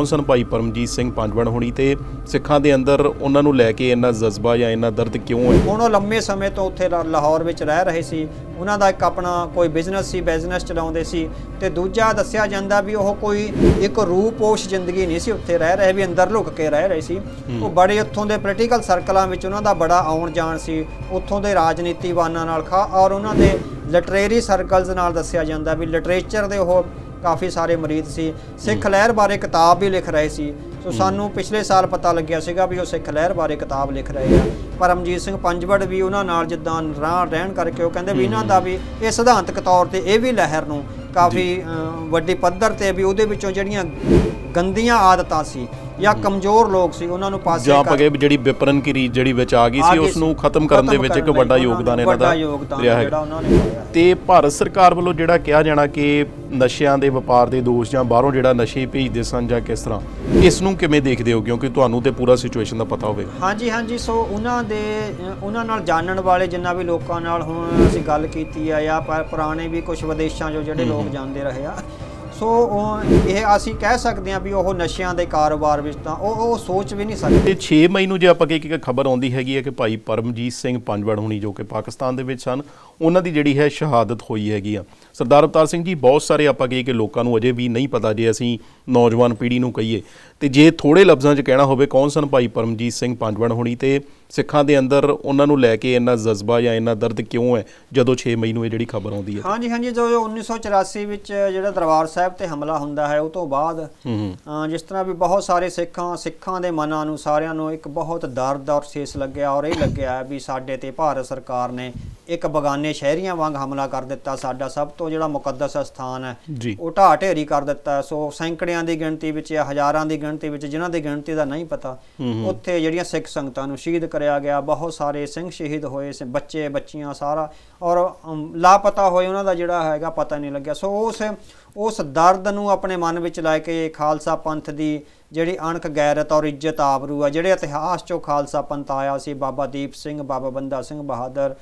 ਕੌਂਸਨ ਭਾਈ ਪਰਮਜੀਤ ਸਿੰਘ ਪੰਜਵਣ ਹੋਣੀ ਤੇ ਸਿੱਖਾਂ ਦੇ ਅੰਦਰ ਉਹਨਾਂ ਨੂੰ ਲੈ ਕੇ ਇੰਨਾ ਜਜ਼ਬਾ ਜਾਂ ਇੰਨਾ ਦਰਦ ਕਿਉਂ ਹੈ ਉਹਨਾਂ ਉਹ ਲੰਮੇ ਸਮੇਂ ਤੋਂ ਉੱਥੇ ਲਾਹੌਰ ਵਿੱਚ ਰਹਿ ਰਹੇ ਸੀ ਉਹਨਾਂ ਦਾ ਇੱਕ ਆਪਣਾ ਕੋਈ ਬਿਜ਼ਨਸ ਸੀ ਬਿਜ਼ਨਸ ਚਲਾਉਂਦੇ ਸੀ ਤੇ ਦੂਜਾ ਦੱਸਿਆ ਜਾਂਦਾ ਵੀ ਉਹ ਕੋਈ ਇੱਕ ਰੂਪੋਸ਼ ਜ਼ਿੰਦਗੀ ਨਹੀਂ ਸੀ ਉੱਥੇ ਰਹਿ ਰਹੇ ਵੀ ਅੰਦਰ ਲੁਕ ਕੇ ਰਹਿ ਰਹੇ ਸੀ ਉਹ ਬੜੇ ਉੱਥੋਂ ਦੇ ਪੋਲੀਟੀਕਲ ਸਰਕਲਾਂ ਵਿੱਚ ਉਹਨਾਂ ਦਾ ਬੜਾ ਆਉਣ ਜਾਣ ਸੀ ਉੱਥੋਂ ਦੇ ਰਾਜਨੀਤੀਵਾਨਾਂ ਨਾਲ ਖਾ ਔਰ ਉਹਨਾਂ ਦੇ ਲਿਟਰੇਰੀ ਸਰਕਲਸ ਨਾਲ ਦੱਸਿਆ ਜਾਂਦਾ ਵੀ ਲਿਟਰੇਚਰ ਦੇ ਉਹ ਕਾਫੀ ਸਾਰੇ ਮਰੀਦ ਸੀ ਸਿੱਖ ਲਹਿਰ ਬਾਰੇ ਕਿਤਾਬ ਵੀ ਲਿਖ ਰਹੇ ਸੀ ਸੋ ਸਾਨੂੰ ਪਿਛਲੇ ਸਾਲ ਪਤਾ ਲੱਗਿਆ ਸੀਗਾ ਵੀ ਉਹ ਸਿੱਖ ਲਹਿਰ ਬਾਰੇ ਕਿਤਾਬ ਲਿਖ ਰਹੇ ਆ ਪਰਮਜੀਤ ਸਿੰਘ ਪੰਜਵੜ ਵੀ ਉਹਨਾਂ ਨਾਲ ਜਿੱਦਾਂ ਰਾਂ ਰਹਿਣ ਕਰਕੇ ਉਹ ਕਹਿੰਦੇ ਵੀ ਇਹਨਾਂ ਦਾ ਵੀ ਇਹ ਸਿਧਾਂਤਕ ਤੌਰ ਤੇ ਇਹ ਵੀ ਲਹਿਰ ਨੂੰ ਕਾਫੀ ਵੱਡੀ ਪੱਧਰ ਤੇ ਵੀ ਉਹਦੇ ਵਿੱਚੋਂ ਜਿਹੜੀਆਂ ਗੰਦੀਆਂ ਆਦਤਾਂ ਸੀ ਜਾਂ ਕਮਜ਼ੋਰ ਲੋਕ ਸੀ ਉਹਨਾਂ ਨੂੰ ਪਾਸੇ ਜਾਂ ਪਗੇ ਜਿਹੜੀ ਵਿਪਰਨ ਕੀ ਰੀਤ ਜਿਹੜੀ ਵਿੱਚ ਆ ਗਈ ਸੀ ਉਸ ਨੂੰ ਖਤਮ ਕਰਨ ਦੇ ਵਿੱਚ ਇੱਕ ਵੱਡਾ ਯੋਗਦਾਨ ਇਹਨਾਂ ਦਾ ਰਿਹਾ ਹੈ ਤੇ ਭਾਰਤ ਸਰਕਾਰ ਵੱਲੋਂ ਜਿਹੜਾ ਕਿਹਾ ਜਾਣਾ ਕਿ ਨਸ਼ਿਆਂ ਦੇ ਵਪਾਰ ਦੇ ਦੋਸ਼ ਜਾਂ ਬਾਹਰੋਂ ਜਿਹੜਾ ਨਸ਼ੇ ਭੇਜਦੇ ਸਨ ਜਾਂ ਕਿਸ ਤਰ੍ਹਾਂ ਇਸ ਨੂੰ ਕਿਵੇਂ ਦੇਖਦੇ ਹੋ ਕਿਉਂਕਿ ਤੁਹਾਨੂੰ ਤੇ ਪੂਰਾ ਸਿਚੁਏਸ਼ਨ ਦਾ ਪਤਾ ਹੋਵੇ ਹਾਂਜੀ ਹਾਂਜੀ ਸੋ ਉਹਨਾਂ ਦੇ ਉਹਨਾਂ ਨਾਲ ਜਾਣਨ ਵਾਲੇ ਜਿੰਨਾ ਵੀ ਲੋਕਾਂ ਨਾਲ ਹੁਣ ਅਸੀਂ ਗੱਲ ਕੀਤੀ ਆ ਜਾਂ ਪੁਰਾਣੇ ਵੀ ਕੁਝ ਵਿਦੇਸ਼ਾਂ ਜੋ ਜਿਹੜੇ ਲੋਕ ਜਾਂਦੇ ਰਹੇ ਆ ਸੋ ਇਹ ਅਸੀਂ ਕਹਿ ਸਕਦੇ ਹਾਂ ਵੀ ਉਹ ਨਸ਼ਿਆਂ ਦੇ ਕਾਰੋਬਾਰ ਵਿੱਚ ਤਾਂ ਉਹ ਉਹ ਸੋਚ ਵੀ ਨਹੀਂ ਸਕਦੇ ਤੇ 6 ਮਈ ਨੂੰ ਜੇ ਆਪਾਂ ਕੀ ਇੱਕ ਖਬਰ ਆਉਂਦੀ ਹੈਗੀ ਹੈ ਕਿ ਭਾਈ ਪਰਮਜੀਤ ਸਿੰਘ ਪੰਜਵੜ ਹੁਣੀ ਜੋ ਕਿ ਪਾਕਿਸਤਾਨ ਦੇ ਵਿੱਚ ਸਨ ਉਹਨਾਂ ਦੀ ਜਿਹੜੀ ਹੈ ਸ਼ਹਾਦਤ ਹੋਈ ਹੈਗੀ ਆ ਸਰਦਾਰ ਅਵਤਾਰ ਸਿੰਘ ਜੀ ਬਹੁਤ ਸਾਰੇ ਆਪਾਂ ਕਹੀਏ ਕਿ ਲੋਕਾਂ ਨੂੰ ਅਜੇ ਵੀ ਨਹੀਂ ਪਤਾ ਜੇ ਅਸੀਂ ਨੌਜਵਾਨ ਪੀੜ੍ਹੀ ਨੂੰ ਕਹੀਏ ਤੇ ਜੇ ਥੋੜੇ ਲਫ਼ਜ਼ਾਂ 'ਚ ਕਹਿਣਾ ਹੋਵੇ ਕੌਣ ਸਨ ਭਾਈ ਪਰਮਜੀਤ ਸਿੰਘ ਪੰਜਵਣ ਹੋਣੀ ਤੇ ਸਿੱਖਾਂ ਦੇ ਅੰਦਰ ਉਹਨਾਂ ਨੂੰ ਲੈ ਕੇ ਇੰਨਾ ਜਜ਼ਬਾ ਜਾਂ ਇੰਨਾ ਦਰਦ ਕਿਉਂ ਹੈ ਜਦੋਂ 6 ਮਈ ਨੂੰ ਇਹ ਜਿਹੜੀ ਖਬਰ ਆਉਂਦੀ ਹੈ ਹਾਂਜੀ ਹਾਂਜੀ ਜੋ 1984 ਵਿੱਚ ਜਿਹੜਾ ਦਰਬਾਰ ਸਾਹਿਬ ਤੇ ਹਮਲਾ ਹੁੰਦਾ ਹੈ ਉਹ ਤੋਂ ਬਾਅਦ ਜਿਸ ਤਰ੍ਹਾਂ ਵੀ ਬਹੁਤ ਸਾਰੇ ਸਿੱਖਾਂ ਸਿੱਖਾਂ ਦੇ ਮਨਾਂ ਨੂੰ ਸਾਰਿਆਂ ਨੂੰ ਇੱਕ ਬਹੁਤ ਦਰਦ ਔਰ ਸੇਸ ਲੱਗਿਆ ਔਰ ਇਹ ਲੱਗਿਆ ਵੀ ਸਾਡੇ ਤੇ ਭਾਰਤ ਸਰਕਾਰ ਨੇ ਇੱਕ ਬਗਾਨੇ ਸ਼ਹਿਰੀਆਂ ਵਾਂਗ ਹਮਲਾ ਕਰ ਦਿੱਤਾ ਸਾਡਾ ਸਭ ਤੋਂ ਜਿਹੜਾ ਮੁਕੱਦਸ ਸਥਾਨ ਹੈ ਉਹ ਢਾ ਢੇਰੀ ਕਰ ਦਿੱਤਾ ਸੋ ਸੈਂਕੜਿਆਂ ਦੀ ਗਿਣਤੀ ਵਿੱਚ ਜਾਂ ਹਜ਼ਾਰਾਂ ਦੀ ਗਿਣਤੀ ਵਿੱਚ ਜਿਨ੍ਹਾਂ ਦੀ ਗਿਣਤੀ ਦਾ ਨਹੀਂ ਪਤਾ ਉੱਥੇ ਜਿਹੜੀਆਂ ਸਿੱਖ ਸੰਗਤਾਂ ਨੂੰ ਸ਼ਹੀਦ ਕਰਿਆ ਗਿਆ ਬਹੁਤ ਸਾਰੇ ਸਿੰਘ ਸ਼ਹੀਦ ਹੋਏ ਸੇ ਬੱਚੇ ਬੱਚੀਆਂ ਸਾਰਾ ਔਰ ਲਾਪਤਾ ਹੋਏ ਉਹਨਾਂ ਦਾ ਜਿਹੜਾ ਹੈਗਾ ਪਤਾ ਨਹੀਂ ਲੱਗਿਆ ਸੋ ਉਸ ਉਸ ਦਰਦ ਨੂੰ ਆਪਣੇ ਮਨ ਵਿੱਚ ਲੈ ਕੇ ਖਾਲਸਾ ਪੰਥ ਦੀ ਜਿਹੜੀ ਅਣਖ ਗੈਰਤ ਔਰ ਇੱਜ਼ਤ ਆਬਰੂ ਆ ਜਿਹੜੇ ਇਤਿਹਾਸ ਚੋਂ ਖਾਲਸਾ ਪੰਥ ਆਇਆ ਸੀ ਬਾਬਾ ਦੀਪ ਸਿੰਘ ਬਾਬਾ ਬੰਦਾ ਸਿੰਘ ਬਹਾਦਰ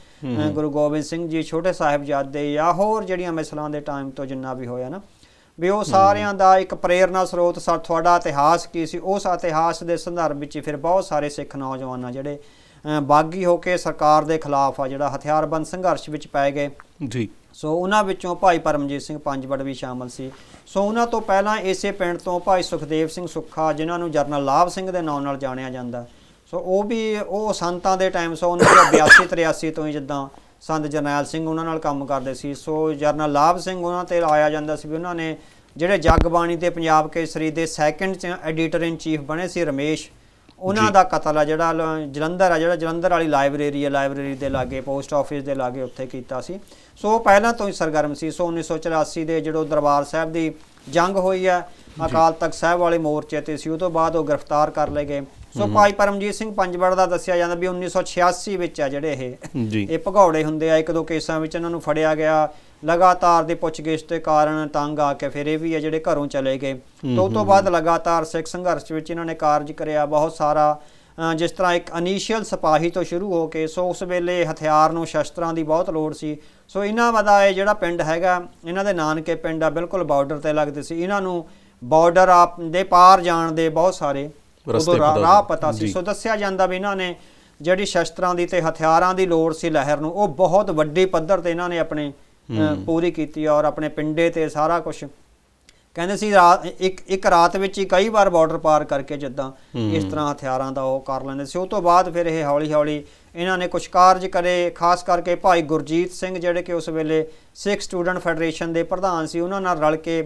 ਗੁਰੂ ਗੋਬਿੰਦ ਸਿੰਘ ਜੀ ਛੋਟੇ ਸਾਹਿਬਜ਼ਾਦੇ ਆ ਹੋਰ ਜਿਹੜੀਆਂ ਮਿਸਲਾਂ ਦੇ ਟਾਈਮ ਤੋਂ ਜਿੰਨਾ ਵੀ ਹੋਇਆ ਨਾ ਵੀ ਉਹ ਸਾਰਿਆਂ ਦਾ ਇੱਕ ਪ੍ਰੇਰਣਾ ਸਰੋਤ ਸਾ ਤੁਹਾਡਾ ਇਤਿਹਾਸ ਕੀ ਸੀ ਉਸ ਇਤਿਹਾਸ ਦੇ ਸੰਦਰਭ ਵਿੱਚ ਫਿਰ ਬਹੁਤ ਸਾਰੇ ਸਿੱਖ ਨੌਜਵਾਨਾਂ ਜਿਹੜੇ ਬਾਗੀ ਹੋ ਕੇ ਸਰਕਾਰ ਦੇ ਖਿਲਾਫ ਆ ਜਿਹੜਾ ਹਥਿਆਰਬੰਦ ਸੰਘਰਸ਼ ਵਿੱਚ ਪੈ ਗਏ ਜੀ ਸੋ ਉਹਨਾਂ ਵਿੱਚੋਂ ਭਾਈ ਪਰਮਜੀਤ ਸਿੰਘ ਪੰਜਵੜ ਵੀ ਸ਼ਾਮਲ ਸੀ ਸੋ ਉਹਨਾਂ ਤੋਂ ਪਹਿਲਾਂ ਇਸੇ ਪਿੰਡ ਤੋਂ ਭਾਈ ਸੁਖਦੇਵ ਸਿੰਘ ਸੁੱਖਾ ਜਿਨ੍ਹਾਂ ਨੂੰ ਜਰਨਲ ਲਾਭ ਸਿੰਘ ਦੇ ਨਾਮ ਨਾਲ ਜਾਣਿਆ ਜਾਂਦਾ ਸੋ ਉਹ ਵੀ ਉਹ ਸੰਤਾਂ ਦੇ ਟਾਈਮ ਸੋ 1982 83 ਤੋਂ ਹੀ ਜਿੱਦਾਂ ਸੰਤ ਜਰਨੈਲ ਸਿੰਘ ਉਹਨਾਂ ਨਾਲ ਕੰਮ ਕਰਦੇ ਸੀ ਸੋ ਜਰਨਲ ਲਾਭ ਸਿੰਘ ਉਹਨਾਂ ਤੇ ਆਇਆ ਜਾਂਦਾ ਸੀ ਵੀ ਉਹਨਾਂ ਨੇ ਜਿਹੜੇ ਜਗਬਾਣੀ ਤੇ ਪੰਜਾਬ ਕੇਸਰੀ ਦੇ ਸੈਕੰਡ ਐਡੀਟਰ ਇਨ ਚੀਫ ਬਣੇ ਸੀ ਰਮੇਸ਼ ਉਹਨਾਂ ਦਾ ਕਤਲ ਆ ਜਿਹੜਾ ਜਲੰਧਰ ਆ ਜਿਹੜਾ ਜਲੰਧਰ ਵਾਲੀ ਲਾਇਬ੍ਰੇਰੀ ਹੈ ਲਾਇਬ੍ਰੇਰੀ ਦੇ ਲਾਗੇ ਪੋਸਟ ਆਫਿਸ ਦੇ ਲਾਗੇ ਉੱਥੇ ਕੀਤਾ ਸੀ ਸੋ ਪਹਿਲਾਂ ਤੋਂ ਹੀ ਸਰਗਰਮ ਸੀ ਸੋ 1984 ਦੇ ਜਦੋਂ ਦਰਬਾਰ ਸਾਹਿਬ ਦੀ ਜੰਗ ਹੋਈ ਹੈ ਅਕਾਲ ਤਖਤ ਸਾਹਿਬ ਵਾਲੇ ਮੋਰਚੇ ਤੇ ਸੀ ਉਹ ਤੋਂ ਬਾਅਦ ਉਹ ਗ੍ਰਿਫਤਾਰ ਕਰ ਲਏ ਗਏ ਸੋ ਭਾਈ ਪਰਮਜੀਤ ਸਿੰਘ ਪੰਜਵੜ ਦਾ ਦੱਸਿਆ ਜਾਂਦਾ ਵੀ 1986 ਵਿੱਚ ਆ ਜਿਹੜੇ ਇਹ ਇਹ ਭਗੌੜੇ ਹੁੰਦੇ ਆ ਇੱਕ ਦੋ ਕੇਸਾਂ ਵਿੱਚ ਇਹਨਾਂ ਨੂੰ ਫੜਿਆ ਗਿਆ ਲਗਾਤਾਰ ਦੇ ਪੁੱਛ ਪੁੱਛਗਿੱਛ ਤੇ ਕਾਰਨ ਤੰਗ ਆ ਕੇ ਫਿਰ ਇਹ ਵੀ ਹੈ ਜਿਹੜੇ ਘਰੋਂ ਚਲੇ ਗਏ ਤੋਂ ਉਸ ਤੋਂ ਬਾਅਦ ਲਗਾਤਾਰ ਸਿੱਖ ਸੰਘਰਸ਼ ਵਿੱਚ ਇਹਨਾਂ ਨੇ ਕਾਰਜ ਕਰਿਆ ਬਹੁਤ ਸਾਰਾ ਜਿਸ ਤਰ੍ਹਾਂ ਇੱਕ ਇਨੀਸ਼ੀਅਲ ਸਿਪਾਹੀ ਤੋਂ ਸ਼ੁਰੂ ਹੋ ਕੇ ਸੋ ਉਸ ਵੇਲੇ ਹਥਿਆਰ ਨੂੰ ਸ਼ਸਤਰਾਂ ਦੀ ਬਹੁਤ ਲੋੜ ਸੀ ਸੋ ਇਹਨਾਂ ਵਦਾ ਇਹ ਜਿਹੜਾ ਪਿੰਡ ਹੈਗਾ ਇਹਨਾਂ ਦੇ ਨਾਨਕੇ ਪਿੰਡ ਆ ਬਿਲਕੁਲ ਬਾਰਡਰ ਤੇ ਲੱਗਦੇ ਸੀ ਇਹਨਾਂ ਨੂੰ ਬਾਰਡਰ ਆਪ ਦੇ ਪਾਰ ਜਾਣ ਦੇ ਬਹੁਤ ਸਾਰੇ ਰਾਹ ਪਤਾ ਸੀ ਸੋ ਦੱਸਿਆ ਜਾਂਦਾ ਵੀ ਇਹਨਾਂ ਨੇ ਜਿਹੜੀ ਸ਼ਸਤਰਾਂ ਦੀ ਤੇ ਹਥਿਆਰਾਂ ਦੀ ਲੋੜ ਸੀ ਲਹਿਰ ਨੂੰ ਉਹ ਬਹੁਤ ਵੱਡੇ ਪੱਧਰ ਤੇ ਇਹਨਾਂ ਨੇ ਆਪਣੇ ਪੂਰੀ ਕੀਤੀ ਔਰ ਆਪਣੇ ਪਿੰਡੇ ਤੇ ਸਾਰਾ ਕੁਝ ਕਹਿੰਦੇ ਸੀ ਰਾਤ ਇੱਕ ਇੱਕ ਰਾਤ ਵਿੱਚ ਹੀ ਕਈ ਵਾਰ ਬਾਰਡਰ ਪਾਰ ਕਰਕੇ ਜਿੱਦਾਂ ਇਸ ਤਰ੍ਹਾਂ ਹਥਿਆਰਾਂ ਦਾ ਉਹ ਕਰ ਲੈਂਦੇ ਸੀ ਉਸ ਤੋਂ ਬਾਅਦ ਫਿਰ ਇਹ ਹੌਲੀ ਹੌਲੀ ਇਹਨਾਂ ਨੇ ਕੁਝ ਕਾਰਜ ਕਰੇ ਖਾਸ ਕਰਕੇ ਭਾਈ ਗੁਰਜੀਤ ਸਿੰਘ ਜਿਹੜੇ ਕਿ ਉਸ ਵੇਲੇ ਸਿੱਖ ਸਟੂਡੈਂਟ ਫੈਡਰੇਸ਼ਨ ਦੇ ਪ੍ਰਧਾਨ ਸੀ ਉਹਨਾਂ ਨਾਲ ਰਲ ਕੇ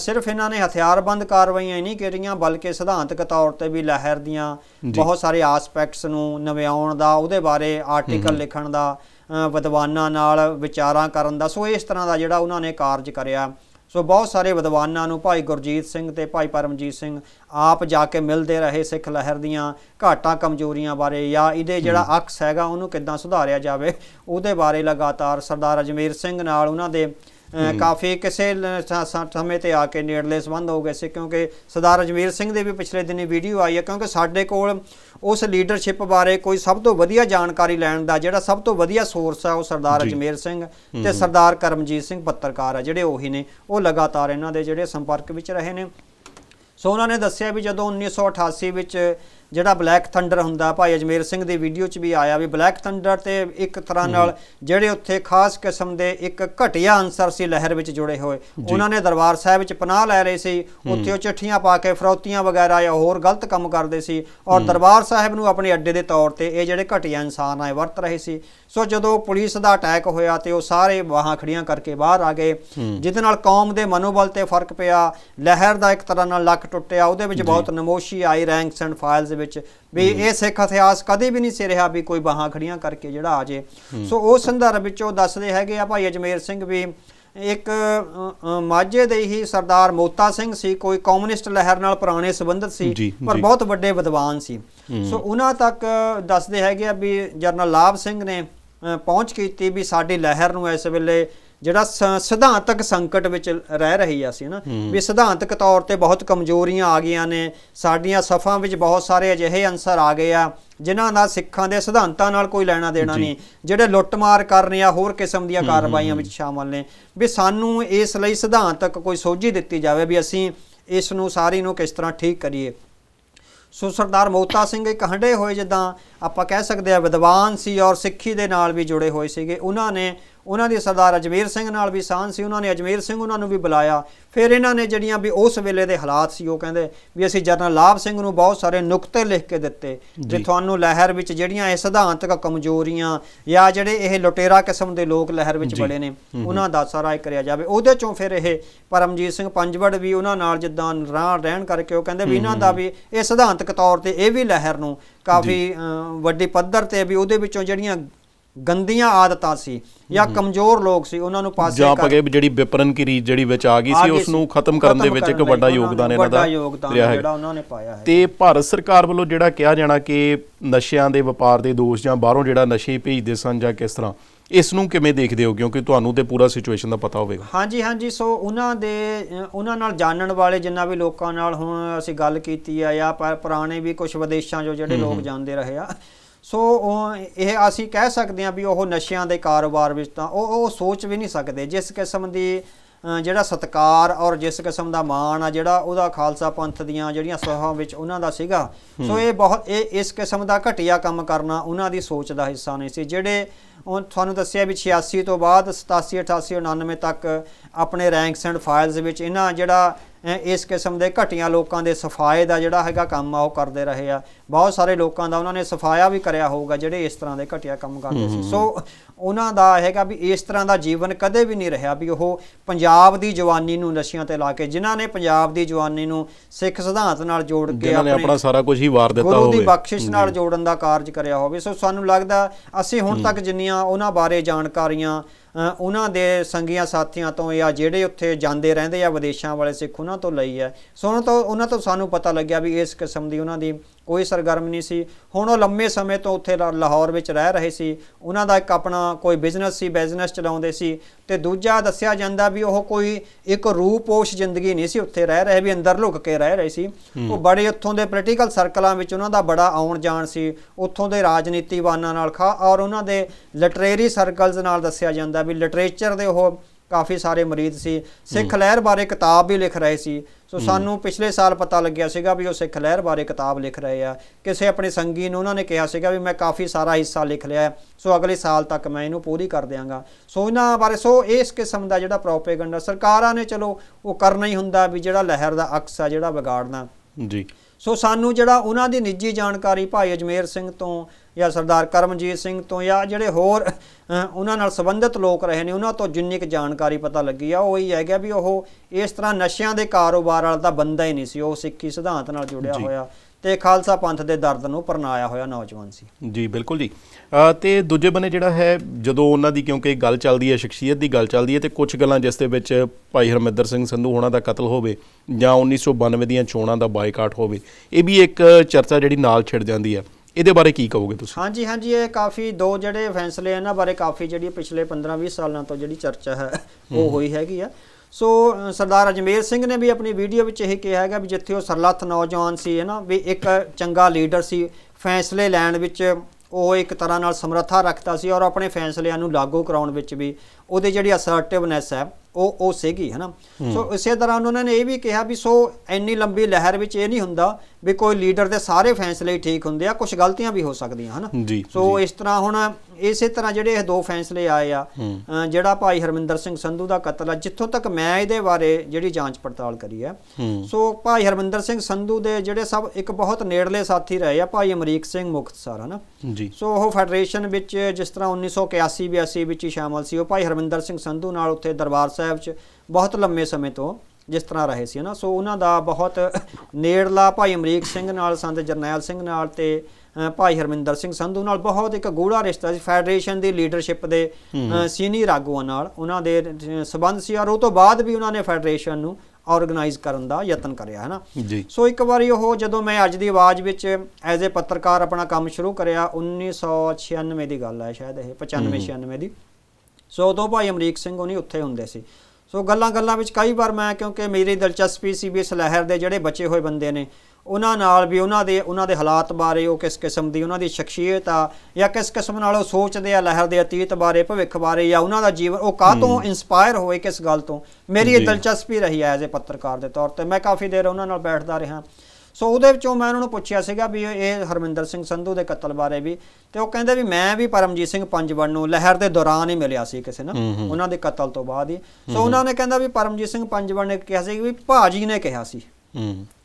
ਸਿਰਫ ਇਹਨਾਂ ਨੇ ਹਥਿਆਰਬੰਦ ਕਾਰਵਾਈਆਂ ਹੀ ਨਹੀਂ ਕੀਤੀਆਂ ਬਲਕਿ ਸਿਧਾਂਤਕ ਤੌਰ ਤੇ ਵੀ ਲਹਿਰ ਦੀਆਂ ਬਹੁਤ ਸਾਰੇ ਐਸਪੈਕਟਸ ਨੂੰ ਨਵਿਆਉਣ ਦਾ ਉਹਦੇ ਬਾਰੇ ਆਰਟੀਕਲ ਲਿਖਣ ਦਾ ਵਿਦਵਾਨਾਂ ਨਾਲ ਵਿਚਾਰਾਂ ਕਰਨ ਦਾ ਸੋ ਇਸ ਤਰ੍ਹਾਂ ਦਾ ਜਿਹੜਾ ਉਹਨਾਂ ਨੇ ਕਾਰਜ ਕਰਿਆ ਸੋ ਬਹੁਤ ਸਾਰੇ ਵਿਦਵਾਨਾਂ ਨੂੰ ਭਾਈ ਗੁਰਜੀਤ ਸਿੰਘ ਤੇ ਭਾਈ ਪਰਮਜੀਤ ਸਿੰਘ ਆਪ ਜਾ ਕੇ ਮਿਲਦੇ ਰਹੇ ਸਿੱਖ ਲਹਿਰ ਦੀਆਂ ਘਾਟਾਂ ਕਮਜ਼ੋਰੀਆਂ ਬਾਰੇ ਜਾਂ ਇਹਦੇ ਜਿਹੜਾ ਅਕਸ ਹੈਗਾ ਉਹਨੂੰ ਕਿੱਦਾਂ ਸੁਧਾਰਿਆ ਜਾਵੇ ਉਹਦੇ ਬਾਰੇ ਲਗਾਤਾਰ ਸਰਦਾਰ ਅਜਮੇਰ ਸਿੰਘ ਨਾਲ ਉਹਨਾਂ ਦੇ ਕਾਫੀ ਕਿਸੇ ਸਮੇਂ ਤੇ ਆ ਕੇ ਨੇੜਲੇ ਸੰਬੰਧ ਹੋ ਗਏ ਸੀ ਕਿਉਂਕਿ ਸਰਦਾਰ ਅਜਮੇਰ ਸਿੰਘ ਦੇ ਵੀ ਪਿਛਲੇ ਦਿਨੀ ਵੀਡੀਓ ਆਈ ਹੈ ਕਿਉਂਕਿ ਸਾਡੇ ਕੋਲ ਉਸ ਲੀਡਰਸ਼ਿਪ ਬਾਰੇ ਕੋਈ ਸਭ ਤੋਂ ਵਧੀਆ ਜਾਣਕਾਰੀ ਲੈਣ ਦਾ ਜਿਹੜਾ ਸਭ ਤੋਂ ਵਧੀਆ ਸੋਰਸ ਹੈ ਉਹ ਸਰਦਾਰ ਅਜਮੇਰ ਸਿੰਘ ਤੇ ਸਰਦਾਰ ਕਰਮਜੀਤ ਸਿੰਘ ਪੱਤਰਕਾਰ ਆ ਜਿਹੜੇ ਉਹੀ ਨੇ ਉਹ ਲਗਾਤਾਰ ਇਹਨਾਂ ਦੇ ਜਿਹੜੇ ਸੰਪਰਕ ਵਿੱਚ ਰਹੇ ਨੇ ਸੋ ਉਹਨਾਂ ਨੇ ਦੱਸਿਆ ਵੀ ਜਦੋਂ 1988 ਵਿੱਚ ਜਿਹੜਾ ਬਲੈਕ ਥੰਡਰ ਹੁੰਦਾ ਭਾਈ ਅਜਮੇਰ ਸਿੰਘ ਦੀ ਵੀਡੀਓ 'ਚ ਵੀ ਆਇਆ ਵੀ ਬਲੈਕ ਥੰਡਰ ਤੇ ਇੱਕ ਤਰ੍ਹਾਂ ਨਾਲ ਜਿਹੜੇ ਉੱਥੇ ਖਾਸ ਕਿਸਮ ਦੇ ਇੱਕ ਘਟਿਆ ਅੰਸਰ ਸੀ ਲਹਿਰ ਵਿੱਚ ਜੁੜੇ ਹੋਏ ਉਹਨਾਂ ਨੇ ਦਰਬਾਰ ਸਾਹਿਬ ਵਿੱਚ ਪਨਾਹ ਲੈ ਰਹੇ ਸੀ ਉੱਥੇ ਉਹ ਚਿੱਠੀਆਂ ਪਾ ਕੇ ਫਰੌਤੀਆਂ ਵਗੈਰਾ ਜਾਂ ਹੋਰ ਗਲਤ ਕੰਮ ਕਰਦੇ ਸੀ ਔਰ ਦਰਬਾਰ ਸਾਹਿਬ ਨੂੰ ਆਪਣੇ ਅੱਡੇ ਦੇ ਤੌਰ ਤੇ ਇਹ ਜਿਹੜੇ ਘਟਿਆ ਇਨਸਾਨ ਆਏ ਵਰਤ ਰਹੇ ਸੀ ਸੋ ਜਦੋਂ ਪੁਲਿਸ ਦਾ ਅਟੈਕ ਹੋਇਆ ਤੇ ਉਹ ਸਾਰੇ ਵਾਹਾਂ ਖੜੀਆਂ ਕਰਕੇ ਬਾਹਰ ਆ ਗਏ ਜਿਹਦੇ ਨਾਲ ਕੌਮ ਦੇ ਮਨੋਬਲ ਤੇ ਫਰਕ ਪਿਆ ਲਹਿਰ ਦਾ ਇੱਕ ਤਰ੍ਹਾਂ ਨਾਲ ਲੱਕ ਟੁੱਟਿਆ ਉਹਦੇ ਵਿੱਚ ਬਹੁਤ ਨਮੋਸ਼ੀ ਆਈ ਰੈਂਕਸ ਐਂਡ ਫਾਈਲਸ ਵਿੱਚ ਵੀ ਇਹ ਸਿੱਖ ਇਤਿਹਾਸ ਕਦੇ ਵੀ ਨਹੀਂ ਸਿਰਿਆ ਰਿਹਾ ਵੀ ਕੋਈ ਬਾਹਾਂ ਖੜੀਆਂ ਕਰਕੇ ਜਿਹੜਾ ਆ ਜੇ ਸੋ ਉਹ ਸੰਦਰਭ ਵਿੱਚ ਉਹ ਦੱਸਦੇ ਹੈਗੇ ਆ ਭਾਈ ਅਜਮੇਰ ਸਿੰਘ ਵੀ ਇੱਕ ਮਾਝੇ ਦੇ ਹੀ ਸਰਦਾਰ ਮੋਤਾ ਸਿੰਘ ਸੀ ਕੋਈ ਕਮਿਊਨਿਸਟ ਲਹਿਰ ਨਾਲ ਪੁਰਾਣੇ ਸੰਬੰਧਤ ਸੀ ਪਰ ਬਹੁਤ ਵੱਡੇ ਵਿਦਵਾਨ ਸੀ ਸੋ ਉਹਨਾਂ ਤੱਕ ਦੱਸਦੇ ਹੈਗੇ ਆ ਵੀ ਜਰਨਲ ਲਾਭ ਸਿੰਘ ਨੇ ਪਹੁੰਚ ਕੀਤੀ ਵੀ ਸਾਡੀ ਲਹਿਰ ਨੂੰ ਇਸ ਵੇਲੇ ਜਿਹੜਾ ਸਿਧਾਂਤਕ ਸੰਕਟ ਵਿੱਚ ਰਹਿ ਰਹੀ ਆ ਸੀ ਨਾ ਵੀ ਸਿਧਾਂਤਕ ਤੌਰ ਤੇ ਬਹੁਤ ਕਮਜ਼ੋਰੀਆਂ ਆ ਗਈਆਂ ਨੇ ਸਾਡੀਆਂ ਸਫਾਂ ਵਿੱਚ ਬਹੁਤ ਸਾਰੇ ਅਜਿਹੇ ਅੰਸਰ ਆ ਗਏ ਆ ਜਿਨ੍ਹਾਂ ਦਾ ਸਿੱਖਾਂ ਦੇ ਸਿਧਾਂਤਾਂ ਨਾਲ ਕੋਈ ਲੈਣਾ ਦੇਣਾ ਨਹੀਂ ਜਿਹੜੇ ਲੁੱਟਮਾਰ ਕਰਨੇ ਆ ਹੋਰ ਕਿਸਮ ਦੀਆਂ ਕਾਰਵਾਈਆਂ ਵਿੱਚ ਸ਼ਾਮਲ ਨੇ ਵੀ ਸਾਨੂੰ ਇਸ ਲਈ ਸਿਧਾਂਤਕ ਕੋਈ ਸੋਝੀ ਦਿੱਤੀ ਜਾਵੇ ਵੀ ਅਸੀਂ ਇਸ ਨੂੰ ਸਾਰੀ ਨੂੰ ਕਿਸ ਤਰ੍ਹਾਂ ਠੀਕ ਕਰੀਏ ਸੋ ਸਰਦਾਰ ਮੋਤਾ ਸਿੰਘ ਇੱਕ ਹੰਡੇ ਹੋਏ ਜਿੱਦਾਂ ਆਪਾਂ ਕਹਿ ਸਕਦੇ ਆ ਵਿਦਵਾਨ ਸੀ ਔਰ ਸਿੱਖੀ ਦੇ ਨਾਲ ਵੀ ਜੁੜੇ ਹੋਏ ਸੀਗੇ ਉਹਨਾਂ ਨੇ ਉਹਨਾਂ ਦੇ ਸਰਦਾਰ ਅਜਮੇਰ ਸਿੰਘ ਨਾਲ ਵੀ ਸਾਂਝ ਸੀ ਉਹਨਾਂ ਨੇ ਅਜਮੇਰ ਸਿੰਘ ਉਹਨਾਂ ਨੂੰ ਵੀ ਬੁਲਾਇਆ ਫਿਰ ਇਹਨਾਂ ਨੇ ਜਿਹੜੀਆਂ ਵੀ ਉਸ ਵੇਲੇ ਦੇ ਹਾਲਾਤ ਸੀ ਉਹ ਕਹਿੰਦੇ ਵੀ ਅਸੀਂ ਜਰਨਲ ਲਾਭ ਸਿੰਘ ਨੂੰ ਬਹੁਤ ਸਾਰੇ ਨੁਕਤੇ ਲਿਖ ਕੇ ਦਿੱਤੇ ਜੇ ਤੁਹਾਨੂੰ ਲਹਿਰ ਵਿੱਚ ਜਿਹੜੀਆਂ ਇਹ ਸਿਧਾਂਤਕ ਕਮਜ਼ੋਰੀਆਂ ਜਾਂ ਜਿਹੜੇ ਇਹ ਲੁਟੇਰਾ ਕਿਸਮ ਦੇ ਲੋਕ ਲਹਿਰ ਵਿੱਚ ਬੜੇ ਨੇ ਉਹਨਾਂ ਦਾ ਸਾਰਾ ਕਰਿਆ ਜਾਵੇ ਉਹਦੇ ਚੋਂ ਫਿਰ ਇਹ ਪਰਮਜੀਤ ਸਿੰਘ ਪੰਜਵੜ ਵੀ ਉਹਨਾਂ ਨਾਲ ਜਿੱਦਾਂ ਰਹਿਣ ਕਰਕੇ ਉਹ ਕਹਿੰਦੇ ਵੀ ਇਹਨਾਂ ਦਾ ਵੀ ਇਹ ਸਿਧਾਂਤਕ ਤੌਰ ਤੇ ਇਹ ਵੀ ਲਹਿਰ ਨੂੰ ਕਾਫੀ ਵੱਡੇ ਪੱਧਰ ਤੇ ਵੀ ਉਹਦੇ ਵਿੱਚੋਂ ਜਿਹੜੀਆਂ ਗੰਦੀਆਂ ਆਦਤਾਂ ਸੀ ਜਾਂ ਕਮਜ਼ੋਰ ਲੋਕ ਸੀ ਉਹਨਾਂ ਨੂੰ ਪਾਸੇ ਜਾਂ ਪਗੇ ਜਿਹੜੀ ਵਿਪਰਨ ਕੀ ਰੀਤ ਜਿਹੜੀ ਵਿੱਚ ਆ ਗਈ ਸੀ ਉਸ ਨੂੰ ਖਤਮ ਕਰਨ ਦੇ ਵਿੱਚ ਇੱਕ ਵੱਡਾ ਯੋਗਦਾਨ ਇਹਨਾਂ ਦਾ ਰਿਹਾ ਜਿਹੜਾ ਉਹਨਾਂ ਨੇ ਪਾਇਆ ਹੈ ਤੇ ਭਾਰਤ ਸਰਕਾਰ ਵੱਲੋਂ ਜਿਹੜਾ ਕਿਹਾ ਜਾਣਾ ਕਿ ਨਸ਼ਿਆਂ ਦੇ ਵਪਾਰ ਦੇ ਦੋਸ਼ ਜਾਂ ਬਾਹਰੋਂ ਜਿਹੜਾ ਨਸ਼ੇ ਭੇਜਦੇ ਸਨ ਜਾਂ ਕਿਸ ਤਰ੍ਹਾਂ ਇਸ ਨੂੰ ਕਿਵੇਂ ਦੇਖਦੇ ਹੋ ਕਿਉਂਕਿ ਤੁਹਾਨੂੰ ਤੇ ਪੂਰਾ ਸਿਚੁਏਸ਼ਨ ਦਾ ਪਤਾ ਹੋਵੇਗਾ ਹਾਂਜੀ ਹਾਂਜੀ ਸੋ ਉਹਨਾਂ ਦੇ ਉਹਨਾਂ ਨਾਲ ਜਾਣਨ ਵਾਲੇ ਜਿੰਨਾ ਵੀ ਲੋਕਾਂ ਨਾਲ ਹੁਣ ਅਸੀਂ ਗੱਲ ਕੀਤੀ ਆ ਜਾਂ ਪੁਰਾਣੇ ਵੀ ਕੁਝ ਵਿਦੇਸ਼ਾਂ 'ਚੋਂ ਜਿਹੜੇ ਲੋਕ ਜਾਂਦੇ ਰਹੇ ਆ ਸੋ ਇਹ ਅਸੀਂ ਕਹਿ ਸਕਦੇ ਆ ਵੀ ਉਹ ਨਸ਼ਿਆਂ ਦੇ ਕਾਰੋਬਾਰ ਵਿੱਚ ਤਾਂ ਉਹ ਉਹ ਸੋਚ ਵੀ ਨਹੀਂ ਸਕਦੇ ਜਿਸ ਕਿਸਮ ਦੀ ਜਿਹੜਾ ਸਤਕਾਰ ਔਰ ਜਿਸ ਕਿਸਮ ਦਾ ਮਾਣ ਆ ਜਿਹੜਾ ਉਹਦਾ ਖਾਲਸਾ ਪੰਥ ਦੀਆਂ ਜਿਹੜੀਆਂ ਸਭਾਵਾਂ ਵਿੱਚ ਉਹਨਾਂ ਦਾ ਸੀਗਾ ਸੋ ਇਹ ਬਹੁਤ ਇਹ ਇਸ ਕਿਸਮ ਦਾ ਘਟਿਆ ਕੰਮ ਕਰਨਾ ਉਹਨਾਂ ਦੀ ਸੋਚ ਦਾ ਹਿੱਸਾ ਨਹੀਂ ਸੀ ਜਿਹੜੇ ਹੁਣ ਤੁਹਾਨੂੰ ਦੱਸਿਆ ਵੀ 86 ਤੋਂ ਬਾਅਦ 87 88 99 ਤੱਕ ਆਪਣੇ ਰੈਂਕਸ ਐਂਡ ਫਾਈਲਸ ਵਿੱਚ ਇਹਨਾਂ ਜਿਹੜਾ ਇਸ ਕਿਸਮ ਦੇ ਘਟੀਆਂ ਲੋਕਾਂ ਦੇ ਸਫਾਏ ਦਾ ਜਿਹੜਾ ਹੈਗਾ ਕੰਮ ਆ ਉਹ ਕਰਦੇ ਰਹੇ ਆ ਬਹੁਤ ਸਾਰੇ ਲੋਕਾਂ ਦਾ ਉਹਨਾਂ ਨੇ ਸਫਾਇਆ ਵੀ ਕਰਿਆ ਹੋਊਗਾ ਜਿਹੜੇ ਇਸ ਤਰ੍ਹਾਂ ਦੇ ਘਟਿਆ ਕੰਮ ਕਰਦੇ ਸੀ ਸੋ ਉਹਨਾਂ ਦਾ ਹੈਗਾ ਵੀ ਇਸ ਤਰ੍ਹਾਂ ਦਾ ਜੀਵਨ ਕਦੇ ਵੀ ਨਹੀਂ ਰਿਹਾ ਵੀ ਉਹ ਪੰਜਾਬ ਦੀ ਜਵਾਨੀ ਨੂੰ ਨਸ਼ਿਆਂ ਤੇ ਲਾ ਕੇ ਜਿਨ੍ਹਾਂ ਨੇ ਪੰਜਾਬ ਦੀ ਜਵਾਨੀ ਨੂੰ ਸਿੱਖ ਸਿਧਾਂਤ ਨਾਲ ਜੋੜ ਕੇ ਆਪਣਾ ਸਾਰਾ ਕੁਝ ਹੀ ਵਾਰ ਦਿੱਤਾ ਹੋਵੇ ਗੁਰੂ ਦੀ ਬਖਸ਼ਿਸ਼ ਨਾਲ ਜੋੜਨ ਦਾ ਕਾਰਜ ਕਰਿਆ ਹੋਵੇ ਸੋ ਸਾਨੂੰ ਲੱਗਦਾ ਅਸੀਂ ਹੁਣ ਤੱਕ ਜਿੰਨੀਆਂ ਉਹਨਾਂ ਬਾਰੇ ਜਾਣਕਾਰੀਆਂ ਉਹਨਾਂ ਦੇ ਸੰਗੀਆਂ ਸਾਥੀਆਂ ਤੋਂ ਜਾਂ ਜਿਹੜੇ ਉੱਥੇ ਜਾਂਦੇ ਰਹਿੰਦੇ ਆ ਵਿਦੇਸ਼ਾਂ ਵਾਲੇ ਸਿੱਖ ਉਹਨਾਂ ਤੋਂ ਲਈ ਹੈ ਸੋ ਉਹਨਾਂ ਤੋਂ ਉਹਨਾਂ ਤੋਂ ਸਾਨੂੰ ਪਤਾ ਲੱਗਿਆ ਵੀ ਇਸ ਕਿਸਮ ਦੀ ਉਹਨਾਂ ਦੀ ਕੋਈ ਸਰਗਰਮ ਨਹੀਂ ਸੀ ਹੁਣ ਉਹ ਲੰਮੇ ਸਮੇਂ ਤੋਂ ਉੱਥੇ ਲਾਹੌਰ ਵਿੱਚ ਰਹਿ ਰਹੇ ਸੀ ਉਹਨਾਂ ਦਾ ਇੱਕ ਆਪਣਾ ਕੋਈ ਬਿਜ਼ਨਸ ਸੀ ਬਿਜ਼ਨਸ ਚਲਾਉਂਦੇ ਸੀ ਤੇ ਦੂਜਾ ਦੱਸਿਆ ਜਾਂਦਾ ਵੀ ਉਹ ਕੋਈ ਇੱਕ ਰੂਪੋਸ਼ ਜ਼ਿੰਦਗੀ ਨਹੀਂ ਸੀ ਉੱਥੇ ਰਹਿ ਰਹੇ ਵੀ ਅੰਦਰ ਲੁਕ ਕੇ ਰਹਿ ਰਹੇ ਸੀ ਉਹ ਬੜੇ ਉੱਥੋਂ ਦੇ ਪੋਲੀਟੀਕਲ ਸਰਕਲਾਂ ਵਿੱਚ ਉਹਨਾਂ ਦਾ ਬੜਾ ਆਉਣ ਜਾਣ ਸੀ ਉੱਥੋਂ ਦੇ ਰਾਜਨੀਤੀਵਾਨਾਂ ਨਾਲ ਖਾ ਔਰ ਉਹਨਾਂ ਦੇ ਲਿਟਰੇਰੀ ਸਰਕਲਜ਼ ਨਾਲ ਦੱਸਿਆ ਜਾਂਦਾ ਵੀ ਲਿਟਰੇਚਰ ਦੇ ਉਹ ਕਾਫੀ ਸਾਰੇ ਮਰੀਦ ਸੀ ਸਿੱਖ ਲਹਿਰ ਬਾਰੇ ਕਿਤਾਬ ਵੀ ਲਿਖ ਰਹੇ ਸੀ ਸੋ ਸਾਨੂੰ ਪਿਛਲੇ ਸਾਲ ਪਤਾ ਲੱਗਿਆ ਸੀਗਾ ਵੀ ਉਹ ਸਿੱਖ ਲਹਿਰ ਬਾਰੇ ਕਿਤਾਬ ਲਿਖ ਰਹੇ ਆ ਕਿਸੇ ਆਪਣੇ ਸੰਗੀ ਨੂੰ ਉਹਨਾਂ ਨੇ ਕਿਹਾ ਸੀਗਾ ਵੀ ਮੈਂ ਕਾਫੀ ਸਾਰਾ ਹਿੱਸਾ ਲਿਖ ਲਿਆ ਸੋ ਅਗਲੇ ਸਾਲ ਤੱਕ ਮੈਂ ਇਹਨੂੰ ਪੂਰੀ ਕਰ ਦਿਆਂਗਾ ਸੋ ਇਹਨਾਂ ਬਾਰੇ ਸੋ ਇਸ ਕਿਸਮ ਦਾ ਜਿਹੜਾ ਪ੍ਰੋਪੇਗੈਂਡਾ ਸਰਕਾਰਾਂ ਨੇ ਚਲੋ ਉਹ ਕਰਨਾ ਹੀ ਹੁੰਦਾ ਵੀ ਜਿਹੜਾ ਲਹਿਰ ਦਾ ਅਕਸ ਆ ਜਿਹੜਾ ਵਿਗਾੜਨਾ ਜੀ ਸੋ ਸਾਨੂੰ ਜਿਹੜਾ ਉਹਨਾਂ ਦੀ ਨਿੱਜੀ ਜਾਣਕਾਰੀ ਭਾਈ ਅਜਮੇਰ ਸਿੰਘ ਤੋਂ ਜਾਂ ਸਰਦਾਰ ਕਰਮਜੀਤ ਸਿੰਘ ਤੋਂ ਜਾਂ ਜਿਹੜੇ ਹੋਰ ਉਹਨਾਂ ਨਾਲ ਸੰਬੰਧਿਤ ਲੋਕ ਰਹੇ ਨੇ ਉਹਨਾਂ ਤੋਂ ਜਿੰਨੀ ਕੁ ਜਾਣਕਾਰੀ ਪਤਾ ਲੱਗੀ ਆ ਉਹ ਹੀ ਹੈਗਾ ਵੀ ਉਹ ਇਸ ਤਰ੍ਹਾਂ ਨਸ਼ਿਆਂ ਦੇ ਕਾਰੋਬਾਰ ਵਾਲਾ ਤਾਂ ਬੰਦਾ ਹੀ ਨਹੀਂ ਸੀ ਉਹ ਸਿੱਖੀ ਸਿਧਾਂਤ ਨਾਲ ਜੁੜਿਆ ਹੋਇਆ ਤੇ ਖਾਲਸਾ ਪੰਥ ਦੇ ਦਰਦ ਨੂੰ ਪਰਨਾਇਆ ਹੋਇਆ ਨੌਜਵਾਨ ਸੀ ਜੀ ਬਿਲਕੁਲ ਜੀ ਤੇ ਦੂਜੇ ਬੰਨੇ ਜਿਹੜਾ ਹੈ ਜਦੋਂ ਉਹਨਾਂ ਦੀ ਕਿਉਂਕਿ ਗੱਲ ਚੱਲਦੀ ਹੈ ਸ਼ਖਸੀਅਤ ਦੀ ਗੱਲ ਚੱਲਦੀ ਹੈ ਤੇ ਕੁਝ ਗੱਲਾਂ ਜਿਸ ਦੇ ਵਿੱਚ ਭਾਈ ਹਰਮਿੰਦਰ ਸਿੰਘ ਸੰਧੂ ਉਹਨਾਂ ਦਾ ਕਤਲ ਹੋਵੇ ਜਾਂ 1992 ਦੀਆਂ ਚੋਣਾਂ ਦਾ ਬਾਈਕਾਟ ਹੋਵੇ ਇਹ ਵੀ ਇੱਕ ਚਰਚਾ ਜਿਹੜੀ ਨਾਲ ਛਿੜ ਜਾਂਦੀ ਹੈ ਇਹਦੇ ਬਾਰੇ ਕੀ ਕਹੋਗੇ ਤੁਸੀਂ ਹਾਂਜੀ ਹਾਂਜੀ ਇਹ ਕਾਫੀ ਦੋ ਜਿਹੜੇ ਫੈਸਲੇ ਇਹਨਾਂ ਬਾਰੇ ਕਾਫੀ ਜਿਹੜੀ ਪਿਛਲੇ 15-20 ਸਾਲਾਂ ਤੋਂ ਜਿਹੜੀ ਚਰਚਾ ਹੈ ਉਹ ਹੋਈ ਹੈਗੀ ਆ ਸੋ ਸਰਦਾਰ ਅਜਮੇਰ ਸਿੰਘ ਨੇ ਵੀ ਆਪਣੀ ਵੀਡੀਓ ਵਿੱਚ ਇਹ ਕਿਹਾ ਹੈਗਾ ਵੀ ਜਿੱਥੇ ਉਹ ਸਰਲੱਥ ਨੌਜਵਾਨ ਸੀ ਹੈ ਨਾ ਵੀ ਇੱਕ ਚੰਗਾ ਲੀਡਰ ਸੀ ਫੈਸਲੇ ਲੈਣ ਵਿੱਚ ਉਹ ਇੱਕ ਤਰ੍ਹਾਂ ਨਾਲ ਸਮਰੱਥਾ ਰੱਖਦਾ ਸੀ ਔਰ ਆਪਣੇ ਫੈਸਲਿਆਂ ਨੂੰ ਲਾਗੂ ਕਰਾਉਣ ਵਿੱਚ ਵੀ ਉਹਦੇ ਜਿਹੜੀ ਅਸਰਟਿਵਨੈਸ ਹੈ ਉਹ ਉਹ ਸੀਗੀ ਹਨਾ ਸੋ ਇਸੇ ਤਰ੍ਹਾਂ ਉਹਨਾਂ ਨੇ ਇਹ ਵੀ ਕਿਹਾ ਵੀ ਸੋ ਇੰਨੀ ਲੰਬੀ ਲਹਿਰ ਵਿੱਚ ਇਹ ਨਹੀਂ ਹੁੰਦਾ ਵੀ ਕੋਈ ਲੀਡਰ ਦੇ ਸਾਰੇ ਫੈਸਲੇ ਠੀਕ ਹੁੰਦੇ ਆ ਕੁਝ ਗਲਤੀਆਂ ਵੀ ਹੋ ਸਕਦੀਆਂ ਹਨਾ ਸੋ ਇਸ ਤਰ੍ਹਾਂ ਹੁਣ ਇਸੇ ਤਰ੍ਹਾਂ ਜਿਹੜੇ ਇਹ ਦੋ ਫੈਸਲੇ ਆਏ ਆ ਜਿਹੜਾ ਭਾਈ ਹਰਮਿੰਦਰ ਸਿੰਘ ਸੰਧੂ ਦਾ ਕਤਲ ਆ ਜਿੱਥੋਂ ਤੱਕ ਮੈਂ ਇਹਦੇ ਬਾਰੇ ਜਿਹੜੀ ਜਾਂਚ ਪੜਤਾਲ ਕਰੀ ਆ ਸੋ ਭਾਈ ਹਰਮਿੰਦਰ ਸਿੰਘ ਸੰਧੂ ਦੇ ਜਿਹੜੇ ਸਭ ਇੱਕ ਬਹੁਤ ਨੇੜਲੇ ਸਾਥੀ ਰਹੇ ਆ ਭਾਈ ਅਮਰੀਕ ਸਿੰਘ ਮੁਖਤਸਰ ਹਨਾ ਸੋ ਉਹ ਫੈਡਰੇਸ਼ਨ ਵਿੱਚ ਜਿਸ ਤਰ੍ਹਾਂ 1981 82 ਵਿੱਚ ਸ਼ਾਮਲ ਸੀ ਉਹ ਭਾਈ ਦਵਿੰਦਰ ਸਿੰਘ ਸੰਧੂ ਨਾਲ ਉੱਥੇ ਦਰਬਾਰ ਸਾਹਿਬ 'ਚ ਬਹੁਤ ਲੰਮੇ ਸਮੇਂ ਤੋਂ ਜਿਸ ਤਰ੍ਹਾਂ ਰਹੇ ਸੀ ਨਾ ਸੋ ਉਹਨਾਂ ਦਾ ਬਹੁਤ ਨੇੜਲਾ ਭਾਈ ਅਮਰੀਕ ਸਿੰਘ ਨਾਲ ਸੰਤ ਜਰਨੈਲ ਸਿੰਘ ਨਾਲ ਤੇ ਭਾਈ ਹਰਮਿੰਦਰ ਸਿੰਘ ਸੰਧੂ ਨਾਲ ਬਹੁਤ ਇੱਕ ਗੂੜਾ ਰਿਸ਼ਤਾ ਸੀ ਫੈਡਰੇਸ਼ਨ ਦੀ ਲੀਡਰਸ਼ਿਪ ਦੇ ਸੀਨੀਅਰ ਆਗੂਆਂ ਨਾਲ ਉਹਨਾਂ ਦੇ ਸਬੰਧ ਸੀ ਔਰ ਉਹ ਤੋਂ ਬਾਅਦ ਵੀ ਉਹਨਾਂ ਨੇ ਫੈਡਰੇਸ਼ਨ ਨੂੰ ਆਰਗੇਨਾਈਜ਼ ਕਰਨ ਦਾ ਯਤਨ ਕਰਿਆ ਹੈ ਨਾ ਸੋ ਇੱਕ ਵਾਰੀ ਉਹ ਜਦੋਂ ਮੈਂ ਅੱਜ ਦੀ ਆਵਾਜ਼ ਵਿੱਚ ਐਜ਼ ਅ ਪੱਤਰਕਾਰ ਆਪਣਾ ਕੰਮ ਸ਼ੁਰੂ ਕਰਿਆ 1996 ਦੀ ਗੱਲ ਹੈ ਸ਼ਾਇਦ ਇਹ 95 96 ਦੀ ਸੋ ਉਦੋਂ ਭਾਈ ਅਮਰੀਕ ਸਿੰਘ ਉਹ ਨਹੀਂ ਉੱਥੇ ਹੁੰਦੇ ਸੀ ਸੋ ਗੱਲਾਂ-ਗੱਲਾਂ ਵਿੱਚ ਕਈ ਵਾਰ ਮੈਂ ਕਿਉਂਕਿ ਮੇਰੀ ਦਿਲਚਸਪੀ ਸੀ ਵੀ ਇਸ ਲਹਿਰ ਦੇ ਜਿਹੜੇ ਬਚੇ ਹੋਏ ਬੰਦੇ ਨੇ ਉਹਨਾਂ ਨਾਲ ਵੀ ਉਹਨਾਂ ਦੇ ਉਹਨਾਂ ਦੇ ਹਾਲਾਤ ਬਾਰੇ ਉਹ ਕਿਸ ਕਿਸਮ ਦੀ ਉਹਨਾਂ ਦੀ ਸ਼ਖਸੀਅਤ ਆ ਜਾਂ ਕਿਸ ਕਿਸਮ ਨਾਲ ਉਹ ਸੋਚਦੇ ਆ ਲਹਿਰ ਦੇ ਅਤੀਤ ਬਾਰੇ ਭਵਿੱਖ ਬਾਰੇ ਜਾਂ ਉਹਨਾਂ ਦਾ ਜੀਵਨ ਉਹ ਕਾਹਤੋਂ ਇਨਸਪਾਇਰ ਹੋਏ ਕਿਸ ਗੱਲ ਤੋਂ ਮੇਰੀ ਇਹ ਦਿਲਚਸਪੀ ਰਹੀ ਐਜ਼ ਅ ਪੱਤਰਕਾਰ ਦੇ ਤੌਰ ਤੇ ਮੈਂ ਕਾਫੀ ਦੇਰ ਉਹਨਾਂ ਨਾਲ ਬੈਠਦਾ ਰਿਹਾ ਸੋ ਉਹਦੇ ਵਿੱਚੋਂ ਮੈਂ ਉਹਨਾਂ ਨੂੰ ਪੁੱਛਿਆ ਸੀਗਾ ਵੀ ਇਹ ਹਰਮਿੰਦਰ ਸਿੰਘ ਸੰਧੂ ਦੇ ਕਤਲ ਬਾਰੇ ਵੀ ਤੇ ਉਹ ਕਹਿੰਦੇ ਵੀ ਮੈਂ ਵੀ ਪਰਮਜੀਤ ਸਿੰਘ ਪੰਜਵੜ ਨੂੰ ਲਹਿਰ ਦੇ ਦੌਰਾਨ ਹੀ ਮਿਲਿਆ ਸੀ ਕਿਸੇ ਨਾ ਉਹਨਾਂ ਦੇ ਕਤਲ ਤੋਂ ਬਾਅਦ ਹੀ ਸੋ ਉਹਨਾਂ ਨੇ ਕਹਿੰਦਾ ਵੀ ਪਰਮਜੀਤ ਸਿੰਘ ਪੰਜਵੜ ਨੇ ਕਿਹਾ ਸੀ ਵੀ ਭਾਜੀ ਨੇ ਕਿਹਾ ਸੀ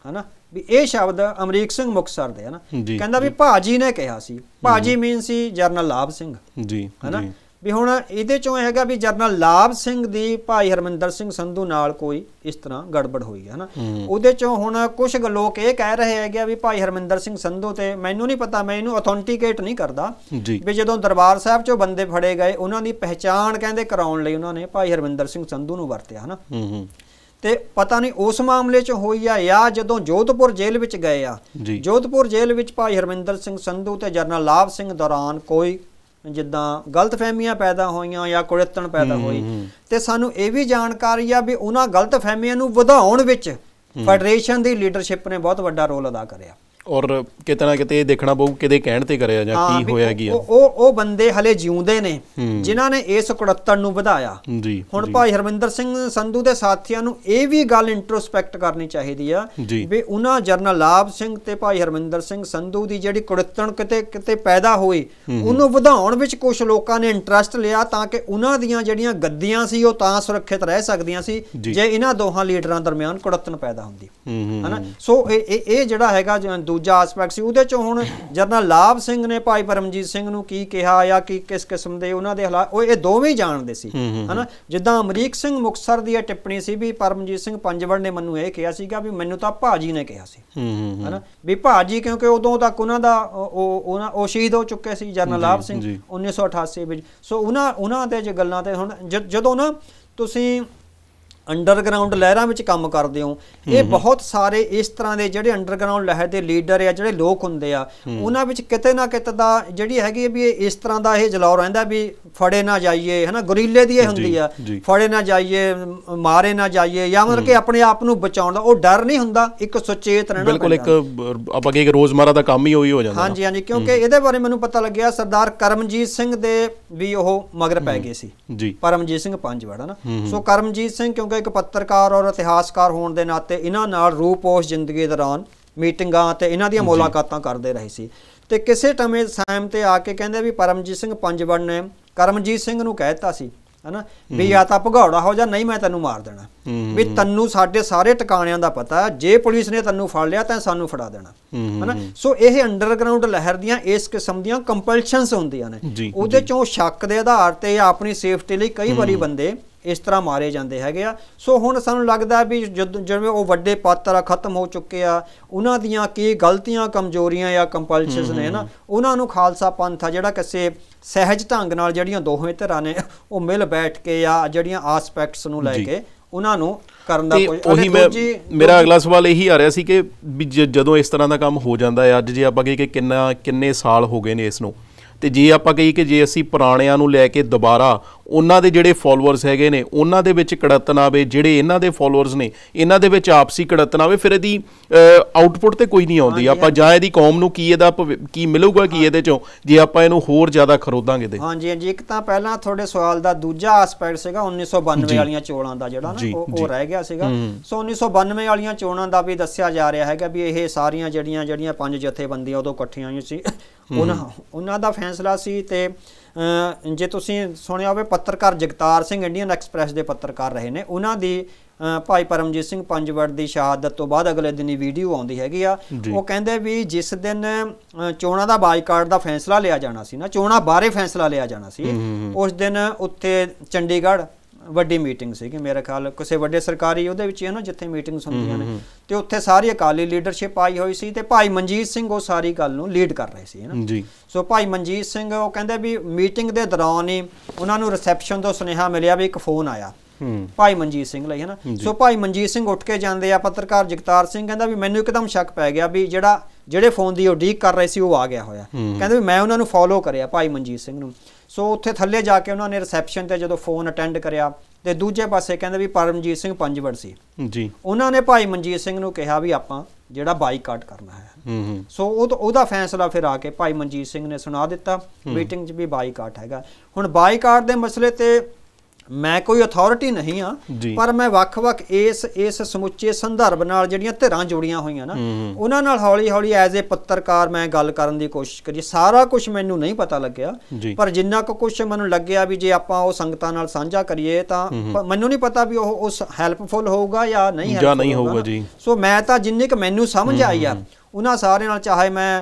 ਹਨਾ ਵੀ ਇਹ ਸ਼ਬਦ ਅਮਰੀਕ ਸਿੰਘ ਮੁਕਸਰ ਦੇ ਹਨਾ ਕਹਿੰਦਾ ਵੀ ਭਾਜੀ ਨੇ ਕਿਹਾ ਸੀ ਭਾਜੀ ਮੀਨ ਸੀ ਜਰਨਲ ਲਾਭ ਸਿੰਘ ਜੀ ਹਨਾ ਵੀ ਹੁਣ ਇਹਦੇ ਚੋਂ ਹੈਗਾ ਵੀ ਜਰਨਲ ਲਾਭ ਸਿੰਘ ਦੀ ਭਾਈ ਹਰਮਿੰਦਰ ਸਿੰਘ ਸੰਧੂ ਨਾਲ ਕੋਈ ਇਸ ਤਰ੍ਹਾਂ ਗੜਬੜ ਹੋਈ ਹੈ ਨਾ ਉਹਦੇ ਚੋਂ ਹੁਣ ਕੁਝ ਲੋਕ ਇਹ ਕਹਿ ਰਹੇ ਹੈਗੇ ਵੀ ਭਾਈ ਹਰਮਿੰਦਰ ਸਿੰਘ ਸੰਧੂ ਤੇ ਮੈਨੂੰ ਨਹੀਂ ਪਤਾ ਮੈਂ ਇਹਨੂੰ ਅਥੈਂਟੀਕੇਟ ਨਹੀਂ ਕਰਦਾ ਵੀ ਜਦੋਂ ਦਰਬਾਰ ਸਾਹਿਬ ਚੋਂ ਬੰਦੇ ਫੜੇ ਗਏ ਉਹਨਾਂ ਦੀ ਪਹਿਚਾਣ ਕਹਿੰਦੇ ਕਰਾਉਣ ਲਈ ਉਹਨਾਂ ਨੇ ਭਾਈ ਹਰਮਿੰਦਰ ਸਿੰਘ ਸੰਧੂ ਨੂੰ ਵਰਤਿਆ ਹੈ ਨਾ ਤੇ ਪਤਾ ਨਹੀਂ ਉਸ ਮਾਮਲੇ 'ਚ ਹੋਈ ਆ ਜਾਂ ਜਦੋਂ ਜੋਧਪੁਰ ਜੇਲ੍ਹ ਵਿੱਚ ਗਏ ਆ ਜੋਧਪੁਰ ਜੇਲ੍ਹ ਵਿੱਚ ਭਾਈ ਹਰਮਿੰਦਰ ਸਿੰਘ ਸੰਧੂ ਤੇ ਜਰਨਲ ਲਾਭ ਸਿੰਘ ਦੌਰਾਨ ਕੋਈ ਜਿੱਦਾਂ ਗਲਤਫਹਿਮੀਆਂ ਪੈਦਾ ਹੋਈਆਂ ਜਾਂ ਕੁੜਤਣ ਪੈਦਾ ਹੋਈ ਤੇ ਸਾਨੂੰ ਇਹ ਵੀ ਜਾਣਕਾਰੀ ਆ ਵੀ ਉਹਨਾਂ ਗਲਤਫਹਿਮੀਆਂ ਨੂੰ ਵਧਾਉਣ ਵਿੱਚ ਫੈਡਰੇਸ਼ਨ ਦੀ ਲੀਡਰਸ਼ਿਪ ਨੇ ਬਹੁਤ ਵੱਡਾ ਰੋਲ ਅਦਾ ਕਰਿਆ ਔਰ ਕਿਤੇ ਨਾ ਕਿਤੇ ਇਹ ਦੇਖਣਾ ਪਊ ਕਿਤੇ ਕਹਿਣ ਤੇ ਕਰਿਆ ਜਾਂ ਕੀ ਹੋਇਆ ਕੀ ਉਹ ਉਹ ਬੰਦੇ ਹਲੇ ਜਿਉਂਦੇ ਨੇ ਜਿਨ੍ਹਾਂ ਨੇ ਇਸ 71 ਨੂੰ ਵਧਾਇਆ ਜੀ ਹੁਣ ਭਾਈ ਹਰਮਿੰਦਰ ਸਿੰਘ ਸੰਧੂ ਦੇ ਸਾਥੀਆਂ ਨੂੰ ਇਹ ਵੀ ਗੱਲ ਇੰਟਰੋਸਪੈਕਟ ਕਰਨੀ ਚਾਹੀਦੀ ਆ ਵੀ ਉਹਨਾਂ ਜਰਨਲ ਲਾਭ ਸਿੰਘ ਤੇ ਭਾਈ ਹਰਮਿੰਦਰ ਸਿੰਘ ਸੰਧੂ ਦੀ ਜਿਹੜੀ 71 ਕਿਤੇ ਕਿਤੇ ਪੈਦਾ ਹੋਈ ਉਹਨੂੰ ਵਧਾਉਣ ਵਿੱਚ ਕੁਝ ਲੋਕਾਂ ਨੇ ਇੰਟਰਸਟ ਲਿਆ ਤਾਂ ਕਿ ਉਹਨਾਂ ਦੀਆਂ ਜਿਹੜੀਆਂ ਗੱਦੀਆਂ ਸੀ ਉਹ ਤਾਂ ਸੁਰੱਖਿਅਤ ਰਹਿ ਸਕਦੀਆਂ ਸੀ ਜੇ ਇਹਨਾਂ ਦੋਹਾਂ ਲੀਡਰਾਂ ਦਰਮਿਆਨ 71 ਪੈਦਾ ਹੁੰਦੀ ਹਨਾ ਸੋ ਇਹ ਇਹ ਜਿਹੜਾ ਹੈਗਾ ਦੂਜਾ ਦੂਜਾ ਐਸਪੈਕਟ ਸੀ ਉਹਦੇ ਚੋਂ ਹੁਣ ਜਰਨਲ ਲਾਭ ਸਿੰਘ ਨੇ ਭਾਈ ਪਰਮਜੀਤ ਸਿੰਘ ਨੂੰ ਕੀ ਕਿਹਾ ਜਾਂ ਕਿ ਕਿਸ ਕਿਸਮ ਦੇ ਉਹਨਾਂ ਦੇ ਹਾਲਾਤ ਉਹ ਇਹ ਦੋਵੇਂ ਜਾਣਦੇ ਸੀ ਹਨਾ ਜਿੱਦਾਂ ਅਮਰੀਕ ਸਿੰਘ ਮੁਕਸਰ ਦੀ ਇਹ ਟਿੱਪਣੀ ਸੀ ਵੀ ਪਰਮਜੀਤ ਸਿੰਘ ਪੰਜਵੜ ਨੇ ਮੈਨੂੰ ਇਹ ਕਿਹਾ ਸੀਗਾ ਵੀ ਮੈਨੂੰ ਤਾਂ ਭਾਜੀ ਨੇ ਕਿਹਾ ਸੀ ਹਨਾ ਵੀ ਭਾਜੀ ਕਿਉਂਕਿ ਉਦੋਂ ਤੱਕ ਉਹਨਾਂ ਦਾ ਉਹ ਉਹਨਾਂ ਉਹ ਸ਼ਹੀਦ ਹੋ ਚੁੱਕੇ ਸੀ ਜਰਨਲ ਲਾਭ ਸਿੰਘ 1988 ਵਿੱਚ ਸੋ ਉਹਨਾਂ ਉਹਨਾਂ ਦੇ ਜੇ ਗੱਲਾਂ ਤੇ ਹੁਣ ਜਦੋਂ ਨਾ ਤੁਸੀਂ ਅੰਡਰਗਰਾਉਂਡ ਲਹਿਰਾਂ ਵਿੱਚ ਕੰਮ ਕਰਦੇ ਹੋ ਇਹ ਬਹੁਤ ਸਾਰੇ ਇਸ ਤਰ੍ਹਾਂ ਦੇ ਜਿਹੜੇ ਅੰਡਰਗਰਾਉਂਡ ਲਹਿਰ ਦੇ ਲੀਡਰ ਆ ਜਿਹੜੇ ਲੋਕ ਹੁੰਦੇ ਆ ਉਹਨਾਂ ਵਿੱਚ ਕਿਤੇ ਨਾ ਕਿਤੇ ਦਾ ਜਿਹੜੀ ਹੈਗੀ ਵੀ ਇਸ ਤਰ੍ਹਾਂ ਦਾ ਇਹ ਜਲਾਉ ਰਹਿੰਦਾ ਵੀ ਫੜੇ ਨਾ ਜਾਈਏ ਹਨਾ ਗੁਰੀਲੇ ਦੀ ਇਹ ਹੁੰਦੀ ਆ ਫੜੇ ਨਾ ਜਾਈਏ ਮਾਰੇ ਨਾ ਜਾਈਏ ਜਾਂ ਮਤਲਬ ਕਿ ਆਪਣੇ ਆਪ ਨੂੰ ਬਚਾਉਣ ਦਾ ਉਹ ਡਰ ਨਹੀਂ ਹੁੰਦਾ ਇੱਕ ਸੁਚੇਤ ਰਹਿਣਾ ਬਿਲਕੁਲ ਇੱਕ ਆਪਾਂ ਕਹੇ ਕਿ ਰੋਜ਼ਮਰਾ ਦਾ ਕੰਮ ਹੀ ਹੋਈ ਹੋ ਜਾਂਦਾ ਹਾਂਜੀ ਹਾਂਜੀ ਕਿਉਂਕਿ ਇਹਦੇ ਬਾਰੇ ਮੈਨੂੰ ਪਤਾ ਲੱਗਿਆ ਸਰਦਾਰ ਕਰਮਜੀਤ ਸਿੰਘ ਦੇ ਵੀ ਉਹ ਮਗਰ ਪੈ ਗਏ ਸੀ ਜੀ ਪਰਮਜੀਤ ਸਿੰਘ ਪੰਜਵਾੜਾ ਨਾ ਸੋ ਕਰਮਜੀਤ ਸਿੰਘ ਕਿਉਂਕਿ ਇੱਕ ਪੱਤਰਕਾਰ ਔਰ ਇਤਿਹਾਸਕਾਰ ਹੋਣ ਦੇ ਨਾਤੇ ਇਹਨਾਂ ਨਾਲ ਰੂਪੋਸ਼ ਜ਼ਿੰਦਗੀ ਦੌਰਾਨ ਮੀਟਿੰਗਾਂ ਤੇ ਇਹਨਾਂ ਦੀਆਂ ਮੁਲਾਕਾਤਾਂ ਕਰਦੇ ਰਹੇ ਸੀ ਤੇ ਕਿਸੇ ਟਮੇ ਸਾਇਮ ਤੇ ਆ ਕੇ ਕਹਿੰਦੇ ਵੀ ਪਰਮਜੀਤ ਸਿੰਘ ਪੰਜਵੜ ਨੇ ਕਰਮਜੀਤ ਸਿੰਘ ਨੂੰ ਕਹਿਤਾ ਸੀ ਹਨਾ ਵੀ ਜਾਂ ਤਾਂ ਭਗੌੜਾ ਹੋ ਜਾ ਨਹੀਂ ਮੈਂ ਤੈਨੂੰ ਮਾਰ ਦੇਣਾ ਵੀ ਤੈਨੂੰ ਸਾਡੇ ਸਾਰੇ ਟਿਕਾਣਿਆਂ ਦਾ ਪਤਾ ਜੇ ਪੁਲਿਸ ਨੇ ਤੈਨੂੰ ਫੜ ਲਿਆ ਤਾਂ ਸਾਨੂੰ ਫੜਾ ਦੇਣਾ ਹਨਾ ਸੋ ਇਹ ਅੰਡਰਗਰਾਉਂਡ ਲਹਿਰ ਦੀਆਂ ਇਸ ਕਿਸਮ ਦੀਆਂ ਕੰਪਲਸ਼ਨਸ ਹੁੰਦੀਆਂ ਨੇ ਉਹਦੇ ਚੋਂ ਸ਼ੱਕ ਦੇ ਆਧਾਰ ਤੇ ਆਪਣੀ ਸੇਫਟੀ ਲਈ ਕਈ ਵਾਰੀ ਬੰਦੇ ਇਸ ਤਰ੍ਹਾਂ ਮਾਰੇ ਜਾਂਦੇ ਹੈਗੇ ਆ ਸੋ ਹੁਣ ਸਾਨੂੰ ਲੱਗਦਾ ਵੀ ਜਿਵੇਂ ਉਹ ਵੱਡੇ ਪਾਤਰ ਆ ਖਤਮ ਹੋ ਚੁੱਕੇ ਆ ਉਹਨਾਂ ਦੀਆਂ ਕੀ ਗਲਤੀਆਂ ਕਮਜ਼ੋਰੀਆਂ ਜਾਂ ਕੰਪਲਸ਼ਨਸ ਨੇ ਨਾ ਉਹਨਾਂ ਨੂੰ ਖਾਲਸਾ ਪੰਥ ਆ ਜਿਹੜਾ ਕਿਸੇ ਸਹਿਜ ਢੰਗ ਨਾਲ ਜਿਹੜੀਆਂ ਦੋਹੇ ਧਿਰਾਂ ਨੇ ਉਹ ਮਿਲ ਬੈਠ ਕੇ ਆ ਜਿਹੜੀਆਂ ਆਸਪੈਕਟਸ ਨੂੰ ਲੈ ਕੇ ਉਹਨਾਂ ਨੂੰ ਕਰਨ ਦਾ ਕੋਈ ਉਹ ਜੀ ਮੇਰਾ ਅਗਲਾ ਸਵਾਲ ਇਹੀ ਆ ਰਿਹਾ ਸੀ ਕਿ ਜਦੋਂ ਇਸ ਤਰ੍ਹਾਂ ਦਾ ਕੰਮ ਹੋ ਜਾਂਦਾ ਹੈ ਅੱਜ ਜੇ ਆਪਾਂ ਕਹੀਏ ਕਿ ਕਿੰਨਾ ਕਿੰਨੇ ਸਾਲ ਹੋ ਗਏ ਨੇ ਇਸ ਨੂੰ ਤੇ ਜੇ ਆਪਾਂ ਕਹੀ ਕਿ ਜੇ ਅਸੀਂ ਪੁਰਾਣਿਆਂ ਨੂੰ ਲੈ ਕੇ ਦੁਬਾਰਾ ਉਹਨਾਂ ਦੇ ਜਿਹੜੇ ਫਾਲੋਅਰਸ ਹੈਗੇ ਨੇ ਉਹਨਾਂ ਦੇ ਵਿੱਚ ਕੜਤਨ ਆਵੇ ਜਿਹੜੇ ਇਹਨਾਂ ਦੇ ਫਾਲੋਅਰਸ ਨੇ ਇਹਨਾਂ ਦੇ ਵਿੱਚ ਆਪਸੀ ਕੜਤਨ ਆਵੇ ਫਿਰ ਇਹਦੀ ਆਊਟਪੁੱਟ ਤੇ ਕੋਈ ਨਹੀਂ ਆਉਂਦੀ ਆਪਾਂ ਜਾਂ ਇਹਦੀ ਕੌਮ ਨੂੰ ਕੀ ਇਹਦਾ ਕੀ ਮਿਲੂਗਾ ਕੀ ਇਹਦੇ ਚੋਂ ਜੇ ਆਪਾਂ ਇਹਨੂੰ ਹੋਰ ਜ਼ਿਆਦਾ ਖਰੋਦਾਂਗੇ ਤੇ ਹਾਂਜੀ ਹਾਂਜੀ ਇੱਕ ਤਾਂ ਪਹਿਲਾਂ ਤੁਹਾਡੇ ਸਵਾਲ ਦਾ ਦੂਜਾ ਐਸਪੈਕਟ ਸੀਗਾ 1992 ਵਾਲੀਆਂ ਚੋਣਾਂ ਦਾ ਜਿਹੜਾ ਨਾ ਉਹ ਰਹਿ ਗਿਆ ਸੀਗਾ ਸੋ 1992 ਵਾਲੀਆਂ ਚੋਣਾਂ ਦਾ ਵੀ ਦੱਸਿਆ ਜਾ ਰਿਹਾ ਹੈਗਾ ਵੀ ਇਹ ਸਾਰੀਆਂ ਜਿਹੜੀਆਂ ਜਿਹੜੀਆਂ ਪੰਜ ਜਥੇਬੰਦੀਆਂ ਉਦੋਂ ਇਕੱਠੀਆਂ ਹੋਈਆਂ ਸੀ ਉਹਨਾਂ ਉਹਨਾਂ ਦਾ ਫੈਸਲਾ ਸੀ ਤੇ ਜੇ ਤੁਸੀਂ ਸੁਣਿਆ ਹੋਵੇ ਪੱਤਰਕਾਰ ਜਗਤਾਰ ਸਿੰਘ ਇੰਡੀਅਨ ਐਕਸਪ੍ਰੈਸ ਦੇ ਪੱਤਰਕਾਰ ਰਹੇ ਨੇ ਉਹਨਾਂ ਦੀ ਭਾਈ ਪਰਮਜੀਤ ਸਿੰਘ ਪੰਜਵੜ ਦੀ ਸ਼ਹਾਦਤ ਤੋਂ ਬਾਅਦ ਅਗਲੇ ਦਿਨ ਹੀ ਵੀਡੀਓ ਆਉਂਦੀ ਹੈਗੀ ਆ ਉਹ ਕਹਿੰਦੇ ਵੀ ਜਿਸ ਦਿਨ ਚੋਣਾਂ ਦਾ ਬਾਈਕਾਟ ਦਾ ਫੈਸਲਾ ਲਿਆ ਜਾਣਾ ਸੀ ਨਾ ਚੋਣਾਂ ਬਾਰੇ ਫੈਸਲਾ ਲਿਆ ਜਾਣਾ ਸੀ ਉਸ ਦਿਨ ਉੱਥੇ ਚੰਡੀਗੜ੍ਹ ਵੱਡੀ ਮੀਟਿੰਗ ਸੀਗੀ ਮੇਰੇ ਖਿਆਲ ਕਿਸੇ ਵੱਡੇ ਸਰਕਾਰੀ ਉਹਦੇ ਵਿੱਚ ਇਹਨਾਂ ਜਿੱਥੇ ਮੀਟਿੰਗਸ ਹੁੰਦੀਆਂ ਨੇ ਤੇ ਉੱਥੇ ਸਾਰੀ ਅਕਾਲੀ ਲੀਡਰਸ਼ਿਪ ਆਈ ਹੋਈ ਸੀ ਤੇ ਭਾਈ ਮਨਜੀਤ ਸਿੰਘ ਉਹ ਸਾਰੀ ਗੱਲ ਨੂੰ ਲੀਡ ਕਰ ਰਹੇ ਸੀ ਹਨਾ ਜੀ ਸੋ ਭਾਈ ਮਨਜੀਤ ਸਿੰਘ ਉਹ ਕਹਿੰਦੇ ਵੀ ਮੀਟਿੰਗ ਦੇ ਦੌਰਾਨ ਹੀ ਉਹਨਾਂ ਨੂੰ ਰਿਸੈਪਸ਼ਨ ਤੋਂ ਸੁਨੇਹਾ ਮਿਲਿਆ ਵੀ ਇੱਕ ਫੋਨ ਆਇਆ ਭਾਈ ਮਨਜੀਤ ਸਿੰਘ ਲਈ ਹਨਾ ਸੋ ਭਾਈ ਮਨਜੀਤ ਸਿੰਘ ਉੱਠ ਕੇ ਜਾਂਦੇ ਆ ਪੱਤਰਕਾਰ ਜਗਤਾਰ ਸਿੰਘ ਕਹਿੰਦਾ ਵੀ ਮੈਨੂੰ ਇੱਕਦਮ ਸ਼ੱਕ ਪੈ ਗਿਆ ਵੀ ਜਿਹੜਾ ਜਿਹੜੇ ਫੋਨ ਦੀ ਉਡੀਕ ਕਰ ਰਹੇ ਸੀ ਉਹ ਆ ਗਿਆ ਹੋਇਆ ਕਹਿੰਦੇ ਵੀ ਮੈਂ ਉਹਨਾਂ ਨੂੰ ਫੋਲੋ ਕਰਿਆ ਭਾਈ ਮਨਜੀਤ ਸਿੰਘ ਨੂੰ ਸੋ ਉੱਥੇ ਥੱਲੇ ਜਾ ਕੇ ਉਹਨਾਂ ਨੇ ਰਿਸੈਪਸ਼ਨ ਤੇ ਜਦੋਂ ਫੋਨ ਅਟੈਂਡ ਕਰਿਆ ਤੇ ਦੂਜੇ ਪਾਸੇ ਕਹਿੰਦੇ ਵੀ ਪਰਮਜੀਤ ਸਿੰਘ ਪੰਜਵੜ ਸੀ ਜੀ ਉਹਨਾਂ ਨੇ ਭਾਈ ਮਨਜੀਤ ਸਿੰਘ ਨੂੰ ਕਿਹਾ ਵੀ ਆਪਾਂ ਜਿਹੜਾ ਬਾਈਕਾਟ ਕਰਨਾ ਹੈ ਸੋ ਉਹ ਉਹਦਾ ਫੈਸਲਾ ਫਿਰ ਆ ਕੇ ਭਾਈ ਮਨਜੀਤ ਸਿੰਘ ਨੇ ਸੁਣਾ ਦਿੱਤਾ ਮੀਟਿੰਗ 'ਚ ਵੀ ਬਾਈਕਾਟ ਹੈਗਾ ਹੁਣ ਬਾਈਕਾਟ ਦੇ ਮਸਲੇ ਤੇ ਮੈਂ ਕੋਈ ਅਥਾਰਟੀ ਨਹੀਂ ਆ ਪਰ ਮੈਂ ਵੱਖ-ਵੱਖ ਇਸ ਇਸ ਸਮੁੱਚੇ ਸੰਦਰਭ ਨਾਲ ਜਿਹੜੀਆਂ ਧਿਰਾਂ ਜੁੜੀਆਂ ਹੋਈਆਂ ਨਾ ਉਹਨਾਂ ਨਾਲ ਹੌਲੀ-ਹੌਲੀ ਐਜ਼ ਅ ਪੱਤਰਕਾਰ ਮੈਂ ਗੱਲ ਕਰਨ ਦੀ ਕੋਸ਼ਿਸ਼ ਕਰੀ ਸਾਰਾ ਕੁਝ ਮੈਨੂੰ ਨਹੀਂ ਪਤਾ ਲੱਗਿਆ ਪਰ ਜਿੰਨਾ ਕੁ ਕੁਝ ਮੈਨੂੰ ਲੱਗਿਆ ਵੀ ਜੇ ਆਪਾਂ ਉਹ ਸੰਗਤਾਂ ਨਾਲ ਸਾਂਝਾ ਕਰੀਏ ਤਾਂ ਮੈਨੂੰ ਨਹੀਂ ਪਤਾ ਵੀ ਉਹ ਉਸ ਹੈਲਪਫੁਲ ਹੋਊਗਾ ਜਾਂ ਨਹੀਂ ਹੈਲਪਫੁਲ ਹੋਊਗਾ ਸੋ ਮੈਂ ਤਾਂ ਜਿੰਨੇ ਕੁ ਮੈਨੂੰ ਸਮਝ ਆਈ ਆ ਉਹਨਾਂ ਸਾਰੇ ਨਾਲ ਚਾਹੇ ਮੈਂ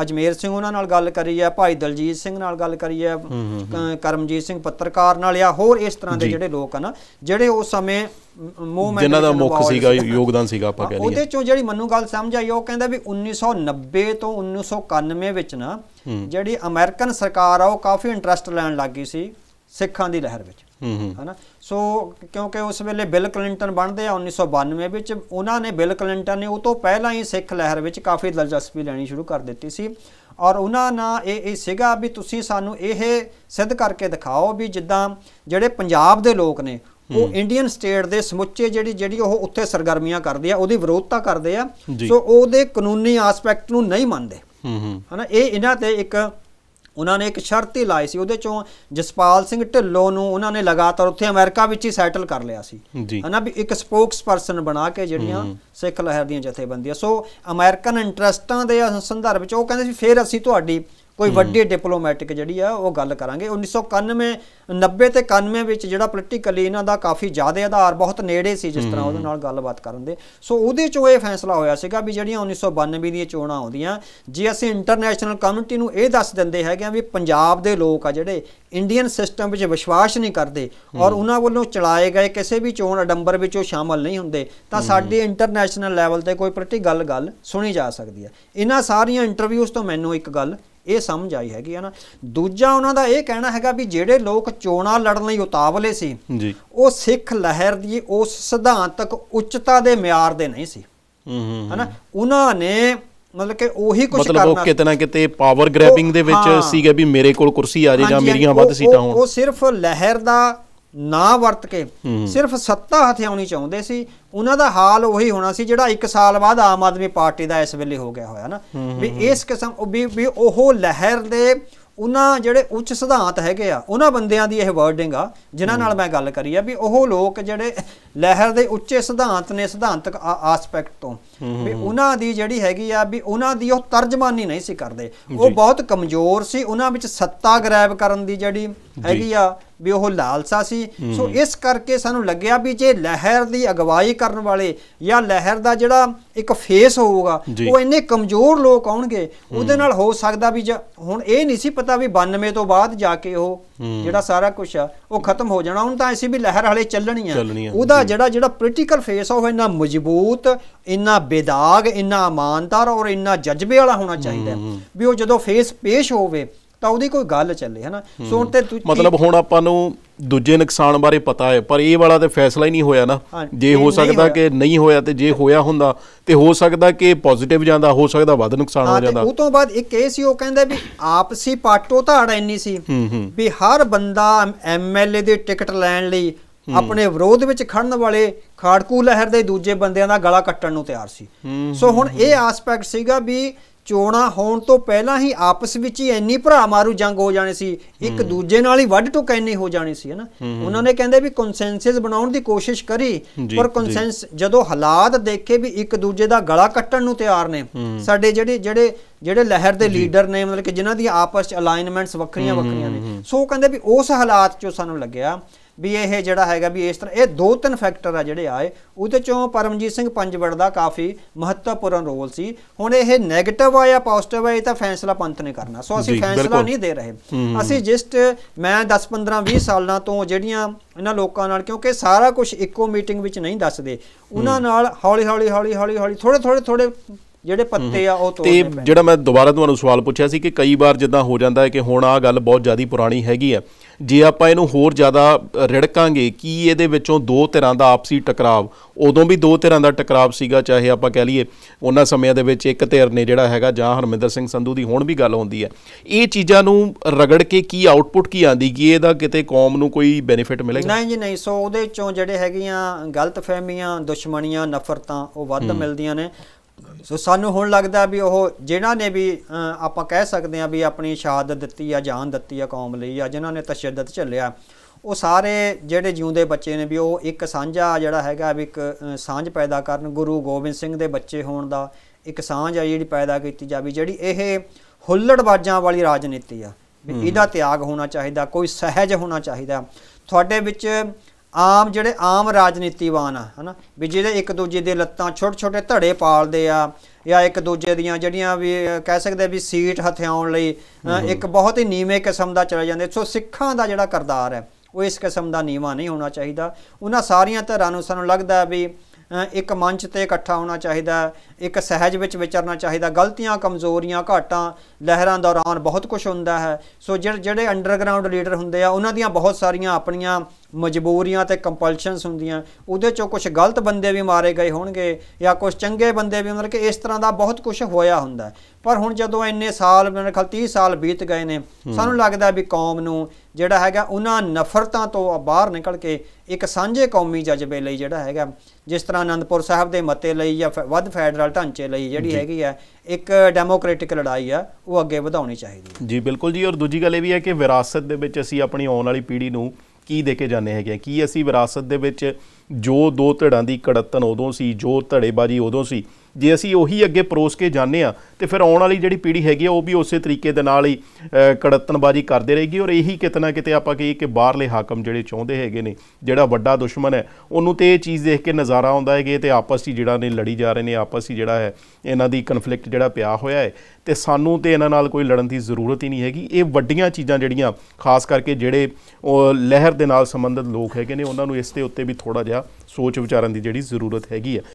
ਅਜਮੇਰ ਸਿੰਘ ਉਹਨਾਂ ਨਾਲ ਗੱਲ ਕਰੀ ਹੈ ਭਾਈ ਦਲਜੀਤ ਸਿੰਘ ਨਾਲ ਗੱਲ ਕਰੀ ਹੈ ਕਰਮਜੀਤ ਸਿੰਘ ਪੱਤਰਕਾਰ ਨਾਲ ਜਾਂ ਹੋਰ ਇਸ ਤਰ੍ਹਾਂ ਦੇ ਜਿਹੜੇ ਲੋਕ ਹਨ ਜਿਹੜੇ ਉਸ ਸਮੇਂ ਮੂਵਮੈਂਟ ਜਿਨ੍ਹਾਂ ਦਾ ਮੁੱਖ ਸੀਗਾ ਯੋਗਦਾਨ ਸੀਗਾ ਆਪਾਂ ਕਹਿੰਦੇ ਉਹਦੇ ਚੋਂ ਜਿਹੜੀ ਮੈਨੂੰ ਗੱਲ ਸਮਝ ਆਈ ਉਹ ਕਹਿੰਦਾ ਵੀ 1990 ਤੋਂ 1991 ਵਿੱਚ ਨਾ ਜਿਹੜੀ ਅਮਰੀਕਨ ਸਰਕਾਰ ਆ ਉਹ ਕਾਫੀ ਇੰਟਰਸਟ ਲੈਣ ਲੱਗੀ ਸੀ ਸਿੱਖਾਂ ਦੀ ਲਹਿਰ ਵਿੱਚ ਹਨਾ ਸੋ ਕਿਉਂਕਿ ਉਸ ਵੇਲੇ ਬਿਲ ਕਲਿੰਟਨ ਬਣਦੇ ਆ 1992 ਵਿੱਚ ਉਹਨਾਂ ਨੇ ਬਿਲ ਕਲਿੰਟਨ ਨੇ ਉਹ ਤੋਂ ਪਹਿਲਾਂ ਹੀ ਸਿੱਖ ਲਹਿਰ ਵਿੱਚ ਕਾਫੀ ਦਿਲਚਸਪੀ ਲੈਣੀ ਸ਼ੁਰੂ ਕਰ ਦਿੱਤੀ ਸੀ ਔਰ ਉਹਨਾਂ ਨਾਲ ਇਹ ਇਹ ਸਿਗਾ ਵੀ ਤੁਸੀਂ ਸਾਨੂੰ ਇਹ ਸਿੱਧ ਕਰਕੇ ਦਿਖਾਓ ਵੀ ਜਿੱਦਾਂ ਜਿਹੜੇ ਪੰਜਾਬ ਦੇ ਲੋਕ ਨੇ ਉਹ ਇੰਡੀਅਨ ਸਟੇਟ ਦੇ ਸਮੁੱਚੇ ਜਿਹੜੀ ਜਿਹੜੀ ਉਹ ਉੱਥੇ ਸਰਗਰਮੀਆਂ ਕਰਦੇ ਆ ਉਹਦੀ ਵਿਰੋਧਤਾ ਕਰਦੇ ਆ ਸੋ ਉਹਦੇ ਕਾਨੂੰਨੀ ਐਸਪੈਕਟ ਨੂੰ ਨਹੀਂ ਮੰਨਦੇ ਹਨਾ ਇਹ ਇਹਨਾਂ ਤੇ ਇੱਕ ਉਹਨਾਂ ਨੇ ਇੱਕ ਸ਼ਰਤ ਹੀ ਲਾਈ ਸੀ ਉਹਦੇ ਚੋਂ ਜਸਪਾਲ ਸਿੰਘ ਢਿੱਲੋਂ ਨੂੰ ਉਹਨਾਂ ਨੇ ਲਗਾਤਾਰ ਉੱਥੇ ਅਮਰੀਕਾ ਵਿੱਚ ਹੀ ਸੈਟਲ ਕਰ ਲਿਆ ਸੀ ਹਨਾ ਵੀ ਇੱਕ ਸਪੋਕਸ ਪਰਸਨ ਬਣਾ ਕੇ ਜਿਹੜੀਆਂ ਸਿੱਖ ਲਹਿਰ ਦੀਆਂ ਜਥੇਬੰਦੀਆਂ ਸੋ ਅਮਰੀਕਨ ਇੰਟਰਸਟਾਂ ਦੇ ਸੰਦਰਭ ਵਿੱਚ ਉਹ ਕਹਿੰਦੇ ਸੀ ਫੇਰ ਅਸੀਂ ਤੁਹਾਡੀ ਕੋਈ ਵੱਡੀ ਡਿਪਲੋਮੈਟਿਕ ਜਿਹੜੀ ਆ ਉਹ ਗੱਲ ਕਰਾਂਗੇ 1991 90 ਤੇ 91 ਵਿੱਚ ਜਿਹੜਾ ਪੋਲੀਟੀਕਲੀ ਇਹਨਾਂ ਦਾ ਕਾਫੀ ਜ਼ਿਆਦਾ ਆਧਾਰ ਬਹੁਤ ਨੇੜੇ ਸੀ ਜਿਸ ਤਰ੍ਹਾਂ ਉਹਦੇ ਨਾਲ ਗੱਲਬਾਤ ਕਰਨ ਦੇ ਸੋ ਉਹਦੇ ਚੋਂ ਇਹ ਫੈਸਲਾ ਹੋਇਆ ਸੀਗਾ ਵੀ ਜਿਹੜੀਆਂ 1992 ਦੀਆਂ ਚੋਣਾਂ ਆਉਂਦੀਆਂ ਜੇ ਅਸੀਂ ਇੰਟਰਨੈਸ਼ਨਲ ਕਮਿਊਨਿਟੀ ਨੂੰ ਇਹ ਦੱਸ ਦਿੰਦੇ ਹੈਗੇ ਆ ਵੀ ਪੰਜਾਬ ਦੇ ਲੋਕ ਆ ਜਿਹੜੇ ਇੰਡੀਅਨ ਸਿਸਟਮ ਵਿੱਚ ਵਿਸ਼ਵਾਸ ਨਹੀਂ ਕਰਦੇ ਔਰ ਉਹਨਾਂ ਵੱਲੋਂ ਚਲਾਏ ਗਏ ਕਿਸੇ ਵੀ ਚੋਣ ਅਡੰਬਰ ਵਿੱਚ ਉਹ ਸ਼ਾਮਲ ਨਹੀਂ ਹੁੰਦੇ ਤਾਂ ਸਾਡੀ ਇੰਟਰਨੈਸ਼ਨਲ ਲੈਵਲ ਤੇ ਕੋਈ ਪ੍ਰਤੀ ਗੱਲ ਗੱਲ ਸੁਣੀ ਜਾ ਸਕਦੀ ਹੈ ਇਹਨਾਂ ਸਾਰੀਆਂ ਇੰਟਰਵਿਊਜ਼ ਤੋਂ ਮੈਨੂੰ ਇੱਕ ਗੱਲ ਇਹ ਸਮਝ ਆਈ ਹੈਗੀ ਹੈ ਨਾ ਦੂਜਾ ਉਹਨਾਂ ਦਾ ਇਹ ਕਹਿਣਾ ਹੈਗਾ ਵੀ ਜਿਹੜੇ ਲੋਕ ਚੋਣਾ ਲੜਨ ਲਈ ਉਤਾਵਲੇ ਸੀ ਜੀ ਉਹ ਸਿੱਖ ਲਹਿਰ ਦੀ ਉਸ ਸਿਧਾਂਤਕ ਉੱਚਤਾ ਦੇ ਮਿਆਰ ਦੇ ਨਹੀਂ ਸੀ ਹਾਂ ਨਾ ਉਹਨਾਂ ਨੇ ਮਤਲਬ ਕਿ ਉਹੀ ਕੁਝ ਕਰਨਾ ਮਤਲਬ ਉਹ ਕਿਤਨਾ ਕਿਤੇ ਪਾਵਰ ਗ੍ਰੈਬਿੰਗ ਦੇ ਵਿੱਚ ਸੀਗੇ ਵੀ ਮੇਰੇ ਕੋਲ ਕੁਰਸੀ ਆ ਜਾਏ ਜਾਂ ਮੇਰੀਆਂ ਵੱਧ ਸੀਟਾਂ ਹੋਣ ਉਹ ਸਿਰਫ ਲਹਿਰ ਦਾ ਨਾ ਵਰਤ ਕੇ ਸਿਰਫ ਸੱਤਾ ਹਥਿਆਉਣੀ ਚਾਹੁੰਦੇ ਸੀ ਉਹਨਾਂ ਦਾ ਹਾਲ ਉਹੀ ਹੋਣਾ ਸੀ ਜਿਹੜਾ 1 ਸਾਲ ਬਾਅਦ ਆਮ ਆਦਮੀ ਪਾਰਟੀ ਦਾ ਇਸ ਵੇਲੇ ਹੋ ਗਿਆ ਹੋਇਆ ਨਾ ਵੀ ਇਸ ਕਿਸਮ ਵੀ ਉਹ ਲਹਿਰ ਦੇ ਉਹਨਾਂ ਜਿਹੜੇ ਉੱਚ ਸਿਧਾਂਤ ਹੈਗੇ ਆ ਉਹਨਾਂ ਬੰਦਿਆਂ ਦੀ ਇਹ ਵਰਡਿੰਗ ਆ ਜਿਨ੍ਹਾਂ ਨਾਲ ਮੈਂ ਗੱਲ ਕਰੀ ਆ ਵੀ ਉਹ ਲੋਕ ਜਿਹੜੇ ਲਹਿਰ ਦੇ ਉੱਚੇ ਸਿਧਾਂਤ ਨੇ ਸਿਧਾਂਤਕ ਆਸਪੈਕਟ ਤੋਂ ਵੀ ਉਹਨਾਂ ਦੀ ਜਿਹੜੀ ਹੈਗੀ ਆ ਵੀ ਉਹਨਾਂ ਦੀ ਉਹ ਤਰਜਮਾਨੀ ਨਹੀਂ ਸੀ ਕਰਦੇ ਉਹ ਬਹੁਤ ਕਮਜ਼ੋਰ ਸੀ ਉਹਨਾਂ ਵਿੱਚ ਸੱਤਾ ਗ੍ਰੈਬ ਕਰਨ ਦੀ ਜਿਹੜੀ ਹੈਗੀ ਆ ਵੀ ਉਹ ਲਾਲਸਾ ਸੀ ਸੋ ਇਸ ਕਰਕੇ ਸਾਨੂੰ ਲੱਗਿਆ ਵੀ ਜੇ ਲਹਿਰ ਦੀ ਅਗਵਾਈ ਕਰਨ ਵਾਲੇ ਜਾਂ ਲਹਿਰ ਦਾ ਜਿਹੜਾ ਇੱਕ ਫੇਸ ਹੋਊਗਾ ਉਹ ਇੰਨੇ ਕਮਜ਼ੋਰ ਲੋਕ ਆਉਣਗੇ ਉਹਦੇ ਨਾਲ ਹੋ ਸਕਦਾ ਵੀ ਹੁਣ ਇਹ ਨਹੀਂ ਸੀ ਪਤਾ ਵੀ 92 ਤੋਂ ਬਾਅਦ ਜਾ ਕੇ ਉਹ ਜਿਹੜਾ ਸਾਰਾ ਕੁਝ ਆ ਉਹ ਖਤਮ ਹੋ ਜਾਣਾ ਹੁਣ ਤਾਂ ਐਸੀ ਵੀ ਲਹਿਰ ਹਲੇ ਚੱਲਣੀ ਆ ਉਹਦਾ ਜਿਹੜਾ ਜਿਹੜਾ ਪੋਲੀਟੀਕਲ ਫੇਸ ਆ ਉਹ ਇੰਨਾ ਮਜ਼ਬੂਤ ਇੰਨਾ ਬੇਦਾਗ ਇੰਨਾ ਇਮਾਨਦਾਰ ਔਰ ਇੰਨਾ ਜਜ਼ਬੇ ਵਾਲਾ ਹੋਣਾ ਚਾਹੀਦਾ ਵੀ ਉਹ ਜਦੋਂ ਫੇਸ ਪੇਸ਼ ਹੋਵੇ ਤਾਂ ਉਹਦੀ ਕੋਈ ਗੱਲ ਚੱਲੇ ਹਨਾ ਸੋ ਹੁਣ ਤੇ ਮਤਲਬ ਹੁਣ ਆਪਾਂ ਨੂੰ ਦੂਜੇ ਨੁਕਸਾਨ ਬਾਰੇ ਪਤਾ ਹੈ ਪਰ ਇਹ ਵਾਲਾ ਤੇ ਫੈਸਲਾ ਹੀ ਨਹੀਂ ਹੋਇਆ ਨਾ ਜੇ ਹੋ ਸਕਦਾ ਕਿ ਨਹੀਂ ਹੋਇਆ ਤੇ ਜੇ ਹੋਇਆ ਹੁੰਦਾ ਤੇ ਹੋ ਸਕਦਾ ਕਿ ਪੋਜ਼ਿਟਿਵ ਜਾਂਦਾ ਹੋ ਸਕਦਾ ਵੱਧ ਨੁਕਸਾਨ ਹੋ ਜਾਂਦਾ ਉਹ ਤੋਂ ਬਾਅਦ ਇੱਕ ਇਹ ਸੀ ਉਹ ਕਹਿੰਦਾ ਵੀ ਆਪਸੀ ਪਾਟੋ ਧਾੜ ਇੰਨੀ ਸੀ ਵੀ ਹਰ ਬੰਦਾ ਐਮਐਲਏ ਦੀ ਟਿਕਟ ਲੈਣ ਲਈ ਆਪਣੇ ਵਿਰੋਧ ਵਿੱਚ ਖੜਨ ਵਾਲੇ ਖਾੜਕੂ ਲਹਿਰ ਦੇ ਦੂਜੇ ਬੰਦਿਆਂ ਦਾ ਗਲਾ ਕੱਟਣ ਨੂੰ ਤਿਆਰ ਸੀ ਸੋ ਹੁਣ ਇਹ ਐਸਪੈਕਟ ਸੀਗਾ ਵੀ ਚੋਣਾ ਹੋਣ ਤੋਂ ਪਹਿਲਾਂ ਹੀ ਆਪਸ ਵਿੱਚ ਹੀ ਇੰਨੀ ਭਰਾ ਮਾਰੂ ਜੰਗ ਹੋ ਜਾਣੀ ਸੀ ਇੱਕ ਦੂਜੇ ਨਾਲ ਹੀ ਵੱਢ ਟੁੱਕ ਇੰਨੀ ਹੋ ਜਾਣੀ ਸੀ ਹਨਾ ਉਹਨਾਂ ਨੇ ਕਹਿੰਦੇ ਵੀ ਕਨਸੈਂਸਸ ਬਣਾਉਣ ਦੀ ਕੋਸ਼ਿਸ਼ ਕਰੀ ਪਰ ਕਨਸੈਂਸ ਜਦੋਂ ਹਾਲਾਤ ਦੇਖੇ ਵੀ ਇੱਕ ਦੂਜੇ ਦਾ ਗਲਾ ਕੱਟਣ ਨੂੰ ਤਿਆਰ ਨੇ ਸਾਡੇ ਜਿਹੜੇ ਜਿਹੜੇ ਜਿਹੜੇ ਲਹਿਰ ਦੇ ਲੀਡਰ ਨੇ ਮਤਲਬ ਕਿ ਜਿਨ੍ਹਾਂ ਦੀ ਆਪਸ ਚ ਅਲਾਈਨਮੈਂਟਸ ਵੱਖਰੀਆਂ ਵੱਖਰੀਆਂ ਨੇ ਸੋ ਕਹਿੰਦੇ ਵੀ ਉਸ ਹਾਲਾਤ ਚੋਂ ਸਾਨੂੰ ਲੱਗਿਆ ਵੀ ਇਹ ਜਿਹੜਾ ਹੈਗਾ ਵੀ ਇਸ ਤਰ੍ਹਾਂ ਇਹ ਦੋ ਤਿੰਨ ਫੈਕਟਰ ਆ ਜਿਹੜੇ ਆਏ ਉਹਦੇ ਚੋਂ ਪਰਮਜੀਤ ਸਿੰਘ ਪੰਜਵੜ ਦਾ ਕਾਫੀ ਮਹੱਤਵਪੂਰਨ ਰੋਲ ਸੀ ਹੁਣ ਇਹ 네ਗੇਟਿਵ ਆ ਜਾਂ ਪੋਜ਼ਿਟਿਵ ਆ ਇਹ ਤਾਂ ਫੈਸਲਾ ਪੰਥ ਨੇ ਕਰਨਾ ਸੋ ਅਸੀਂ ਫੈਸਲਾ ਨਹੀਂ ਦੇ ਰਹੇ ਅਸੀਂ ਜਸਟ ਮੈਂ 10 15 20 ਸਾਲਾਂ ਤੋਂ ਜਿਹੜੀਆਂ ਇਹਨਾਂ ਲੋਕਾਂ ਨਾਲ ਕਿਉਂਕਿ ਸਾਰਾ ਕੁਝ ਇੱਕੋ ਮੀਟਿੰਗ ਵਿੱਚ ਨਹੀਂ ਦੱਸਦੇ ਉਹਨਾਂ ਨਾਲ ਹੌਲੀ ਹੌਲੀ ਹੌਲੀ ਹੌਲੀ ਹੌਲੀ ਥੋੜੇ ਥੋੜੇ ਥੋੜੇ ਜਿਹੜੇ ਪੱਤੇ ਆ ਉਹ ਤੋੜਨੇ ਪੈਂਦੇ ਤੇ ਜਿਹੜਾ ਮੈਂ ਦੁਬਾਰਾ ਤੁਹਾਨੂੰ ਸਵਾਲ ਪੁੱਛਿਆ ਸੀ ਕਿ ਕਈ ਵਾਰ ਜਿੱਦਾਂ ਹੋ ਜਾਂਦਾ ਹੈ ਕਿ ਹੁਣ ਆ ਗੱਲ ਬਹੁਤ ਜ਼ਿਆਦੀ ਪੁਰਾਣੀ ਹੈਗੀ ਹੈ ਜੇ ਆਪਾਂ ਇਹਨੂੰ ਹੋਰ ਜ਼ਿਆਦਾ ਰਿੜਕਾਂਗੇ ਕੀ ਇਹਦੇ ਵਿੱਚੋਂ ਦੋ ਤਰ੍ਹਾਂ ਦਾ ਆਪਸੀ ਟਕਰਾਵ ਉਦੋਂ ਵੀ ਦੋ ਤਰ੍ਹਾਂ ਦਾ ਟਕਰਾਵ ਸੀਗਾ ਚਾਹੇ ਆਪਾਂ ਕਹਿ ਲਈਏ ਉਹਨਾਂ ਸਮਿਆਂ ਦੇ ਵਿੱਚ ਇੱਕ ਧਿਰ ਨੇ ਜਿਹੜਾ ਹੈਗਾ ਜਾਂ ਹਰਮਿੰਦਰ ਸਿੰਘ ਸੰਧੂ ਦੀ ਹੁਣ ਵੀ ਗੱਲ ਹੁੰਦੀ ਹੈ ਇਹ ਚੀਜ਼ਾਂ ਨੂੰ ਰਗੜ ਕੇ ਕੀ ਆਊਟਪੁੱਟ ਕੀ ਆਂਦੀ ਕੀ ਇਹਦਾ ਕਿਤੇ ਕੌਮ ਨੂੰ ਕੋਈ ਬੈਨੀਫਿਟ ਮਿਲੇਗਾ ਨਹੀਂ ਜੀ ਨਹੀਂ ਸੋ ਉਹਦੇ ਚੋਂ ਜਿਹੜੇ ਹੈਗੀਆਂ ਗਲਤਫਹਿਮੀਆਂ ਦੁਸ਼ਮਣੀਆਂ ਨਫ਼ਰਤਾਂ ਉਹ ਵੱਧ ਮਿਲਦੀਆਂ ਨੇ ਸੋ ਸਾਨੂੰ ਹੁਣ ਲੱਗਦਾ ਵੀ ਉਹ ਜਿਨ੍ਹਾਂ ਨੇ ਵੀ ਆਪਾਂ ਕਹਿ ਸਕਦੇ ਆ ਵੀ ਆਪਣੀ ਸ਼ਹਾਦਤ ਦਿੱਤੀ ਆ ਜਾਨ ਦਿੱਤੀ ਆ ਕੌਮ ਲਈ ਆ ਜਿਨ੍ਹਾਂ ਨੇ ਤਸ਼ੱਦਦ ਝੱਲਿਆ ਉਹ ਸਾਰੇ ਜਿਹੜੇ ਜਿਉਂਦੇ ਬੱਚੇ ਨੇ ਵੀ ਉਹ ਇੱਕ ਸਾਂਝਾ ਜਿਹੜਾ ਹੈਗਾ ਵੀ ਇੱਕ ਸਾਂਝ ਪੈਦਾ ਕਰਨ ਗੁਰੂ ਗੋਬਿੰਦ ਸਿੰਘ ਦੇ ਬੱਚੇ ਹੋਣ ਦਾ ਇੱਕ ਸਾਂਝ ਆ ਜਿਹੜੀ ਪੈਦਾ ਕੀਤੀ ਜਾਵੇ ਜਿਹੜੀ ਇਹ ਹੁੱਲੜਬਾਜ਼ਾਂ ਵਾਲੀ ਰਾਜਨੀਤੀ ਆ ਇਹਦਾ ਤਿਆਗ ਹੋਣਾ ਚਾਹੀਦਾ ਕੋਈ ਸਹਿਜ ਹੋਣਾ ਚਾਹੀਦਾ ਤੁਹਾਡੇ ਵਿੱਚ ਆਮ ਜਿਹੜੇ ਆਮ ਰਾਜਨੀਤੀਵਾਨ ਆ ਹਨਾ ਵੀ ਜਿਹੜੇ ਇੱਕ ਦੂਜੇ ਦੇ ਲੱਤਾਂ ਛੋਟੇ ਛੋਟੇ ਧੜੇ ਪਾਲਦੇ ਆ ਜਾਂ ਇੱਕ ਦੂਜੇ ਦੀਆਂ ਜਿਹੜੀਆਂ ਵੀ ਕਹਿ ਸਕਦੇ ਵੀ ਸੀਟ ਹਥਿਆਉਣ ਲਈ ਇੱਕ ਬਹੁਤ ਹੀ ਨੀਵੇਂ ਕਿਸਮ ਦਾ ਚਲੇ ਜਾਂਦੇ ਸੋ ਸਿੱਖਾਂ ਦਾ ਜਿਹੜਾ ਕਰਦਾਰ ਹੈ ਉਹ ਇਸ ਕਿਸਮ ਦਾ ਨੀਵਾ ਨਹੀਂ ਹੋਣਾ ਚਾਹੀਦਾ ਉਹਨਾਂ ਸਾਰੀਆਂ ਧਿਰਾਂ ਨੂੰ ਸਾਨੂੰ ਲੱਗਦਾ ਵੀ ਇੱਕ ਮੰਚ ਤੇ ਇਕੱਠਾ ਹੋਣਾ ਚਾਹੀਦਾ ਇੱਕ ਸਹਿਜ ਵਿੱਚ ਵਿਚਰਨਾ ਚਾਹੀਦਾ ਗਲਤੀਆਂ ਕਮਜ਼ੋਰੀਆਂ ਘਾਟਾਂ ਲਹਿਰਾਂ ਦੌਰਾਨ ਬਹੁਤ ਕੁਝ ਹੁੰਦਾ ਹੈ ਸੋ ਜਿਹੜੇ ਅੰਡਰਗਰਾਉਂਡ ਲੀਡਰ ਹੁੰਦੇ ਆ ਉਹਨਾਂ ਦੀਆਂ ਬਹੁਤ ਸਾਰੀਆਂ ਆਪਣੀਆਂ ਮਜਬੂਰੀਆਂ ਤੇ ਕੰਪਲਸ਼ਨਸ ਹੁੰਦੀਆਂ ਉਹਦੇ ਚੋਂ ਕੁਝ ਗਲਤ ਬੰਦੇ ਵੀ ਮਾਰੇ ਗਏ ਹੋਣਗੇ ਜਾਂ ਕੁਝ ਚੰਗੇ ਬੰਦੇ ਵੀ ਮਤਲਬ ਕਿ ਇਸ ਤਰ੍ਹਾਂ ਦਾ ਬਹੁਤ ਕੁਝ ਹੋਇਆ ਹੁੰਦਾ ਪਰ ਹੁਣ ਜਦੋਂ ਇੰਨੇ ਸਾਲ ਮੇਰੇ ਖਲ 30 ਸਾਲ ਬੀਤ ਗਏ ਨੇ ਸਾਨੂੰ ਲੱਗਦਾ ਵੀ ਕੌਮ ਨੂੰ ਜਿਹੜਾ ਹੈਗਾ ਉਹਨਾਂ ਨਫ਼ਰਤਾਂ ਤੋਂ ਬਾਹਰ ਨਿਕਲ ਕੇ ਇੱਕ ਸਾਂਝੇ ਕੌਮੀ ਜਜ਼ਬੇ ਲਈ ਜਿਹੜਾ ਹੈਗਾ ਜਿਸ ਤਰ੍ਹਾਂ ਅਨੰਦਪੁਰ ਸਾਹਿਬ ਦੇ ਮਤੇ ਲਈ ਜਾਂ ਵੱਧ ਫੈਡਰਲ ਢਾਂਚੇ ਲਈ ਜਿਹੜੀ ਹੈਗੀ ਆ ਇੱਕ ਡੈਮੋਕ੍ਰੈਟਿਕ ਲੜਾਈ ਆ ਉਹ ਅੱਗੇ ਵਧਾਉਣੀ ਚਾਹੀਦੀ ਹੈ ਜੀ ਬਿਲਕੁਲ ਜੀ ਔਰ ਦੂਜੀ ਗੱਲ ਇਹ ਵੀ ਹੈ ਕਿ ਵਿਰਾਸਤ ਦੇ ਵਿੱਚ ਅਸੀਂ ਆਪਣੀ ਆਉਣ ਵਾਲੀ ਪੀੜ੍ਹੀ ਨੂੰ ਕੀ ਦੇ ਕੇ ਜਾਣੇ ਹੈਗੇ ਕੀ ਅਸੀਂ ਵਿਰਾਸਤ ਦੇ ਵਿੱਚ ਜੋ ਦੋ ਧੜਾਂ ਦੀ ਕੜਤਨ ਉਦੋਂ ਸੀ ਜੋ ਧੜੇਬਾਜੀ ਉਦੋਂ ਸੀ ਜੇ ਅਸੀਂ ਉਹੀ ਅੱਗੇ ਪਰੋਸ ਕੇ ਜਾਂਦੇ ਆ ਤੇ ਫਿਰ ਆਉਣ ਵਾਲੀ ਜਿਹੜੀ ਪੀੜ੍ਹੀ ਹੈਗੀ ਆ ਉਹ ਵੀ ਉਸੇ ਤਰੀਕੇ ਦੇ ਨਾਲ ਹੀ ਕੜਤਨਬਾਜ਼ੀ ਕਰਦੇ ਰਹੇਗੀ ਔਰ ਇਹੀ ਕਿਤਨਾ ਕਿਤੇ ਆਪਾਂ ਕਹੀ ਕਿ ਬਾਹਰਲੇ ਹਾਕਮ ਜਿਹੜੇ ਚਾਹੁੰਦੇ ਹੈਗੇ ਨੇ ਜਿਹੜਾ ਵੱਡਾ ਦੁਸ਼ਮਣ ਹੈ ਉਹਨੂੰ ਤੇ ਇਹ ਚੀਜ਼ ਦੇਖ ਕੇ ਨਜ਼ਾਰਾ ਆਉਂਦਾ ਹੈਗੇ ਤੇ ਆਪਸ ਵਿੱਚ ਜਿਹੜਾ ਨੇ ਲੜੀ ਜਾ ਰਹੇ ਨੇ ਆਪਸ ਵਿੱਚ ਜਿਹੜਾ ਹੈ ਇਹਨਾਂ ਦੀ ਕਨਫਲਿਕਟ ਜਿਹੜਾ ਪਿਆ ਹੋਇਆ ਹੈ ਤੇ ਸਾਨੂੰ ਤੇ ਇਹਨਾਂ ਨਾਲ ਕੋਈ ਲੜਨ ਦੀ ਜ਼ਰੂਰਤ ਹੀ ਨਹੀਂ ਹੈਗੀ ਇਹ ਵੱਡੀਆਂ ਚੀਜ਼ਾਂ ਜਿਹੜੀਆਂ ਖਾਸ ਕਰਕੇ ਜਿਹੜੇ ਲਹਿਰ ਦੇ ਨਾਲ ਸੰਬੰਧਿਤ ਲੋਕ ਹੈਗੇ ਨੇ ਉਹਨਾਂ ਨੂੰ ਇਸ ਦੇ ਉੱਤੇ ਵੀ ਥੋੜਾ ਜਿਹਾ ਸੋਚ ਵਿਚਾਰਨ ਦੀ ਜਿਹੜੀ ਜ਼ਰੂਰਤ ਹੈਗੀ ਹੈ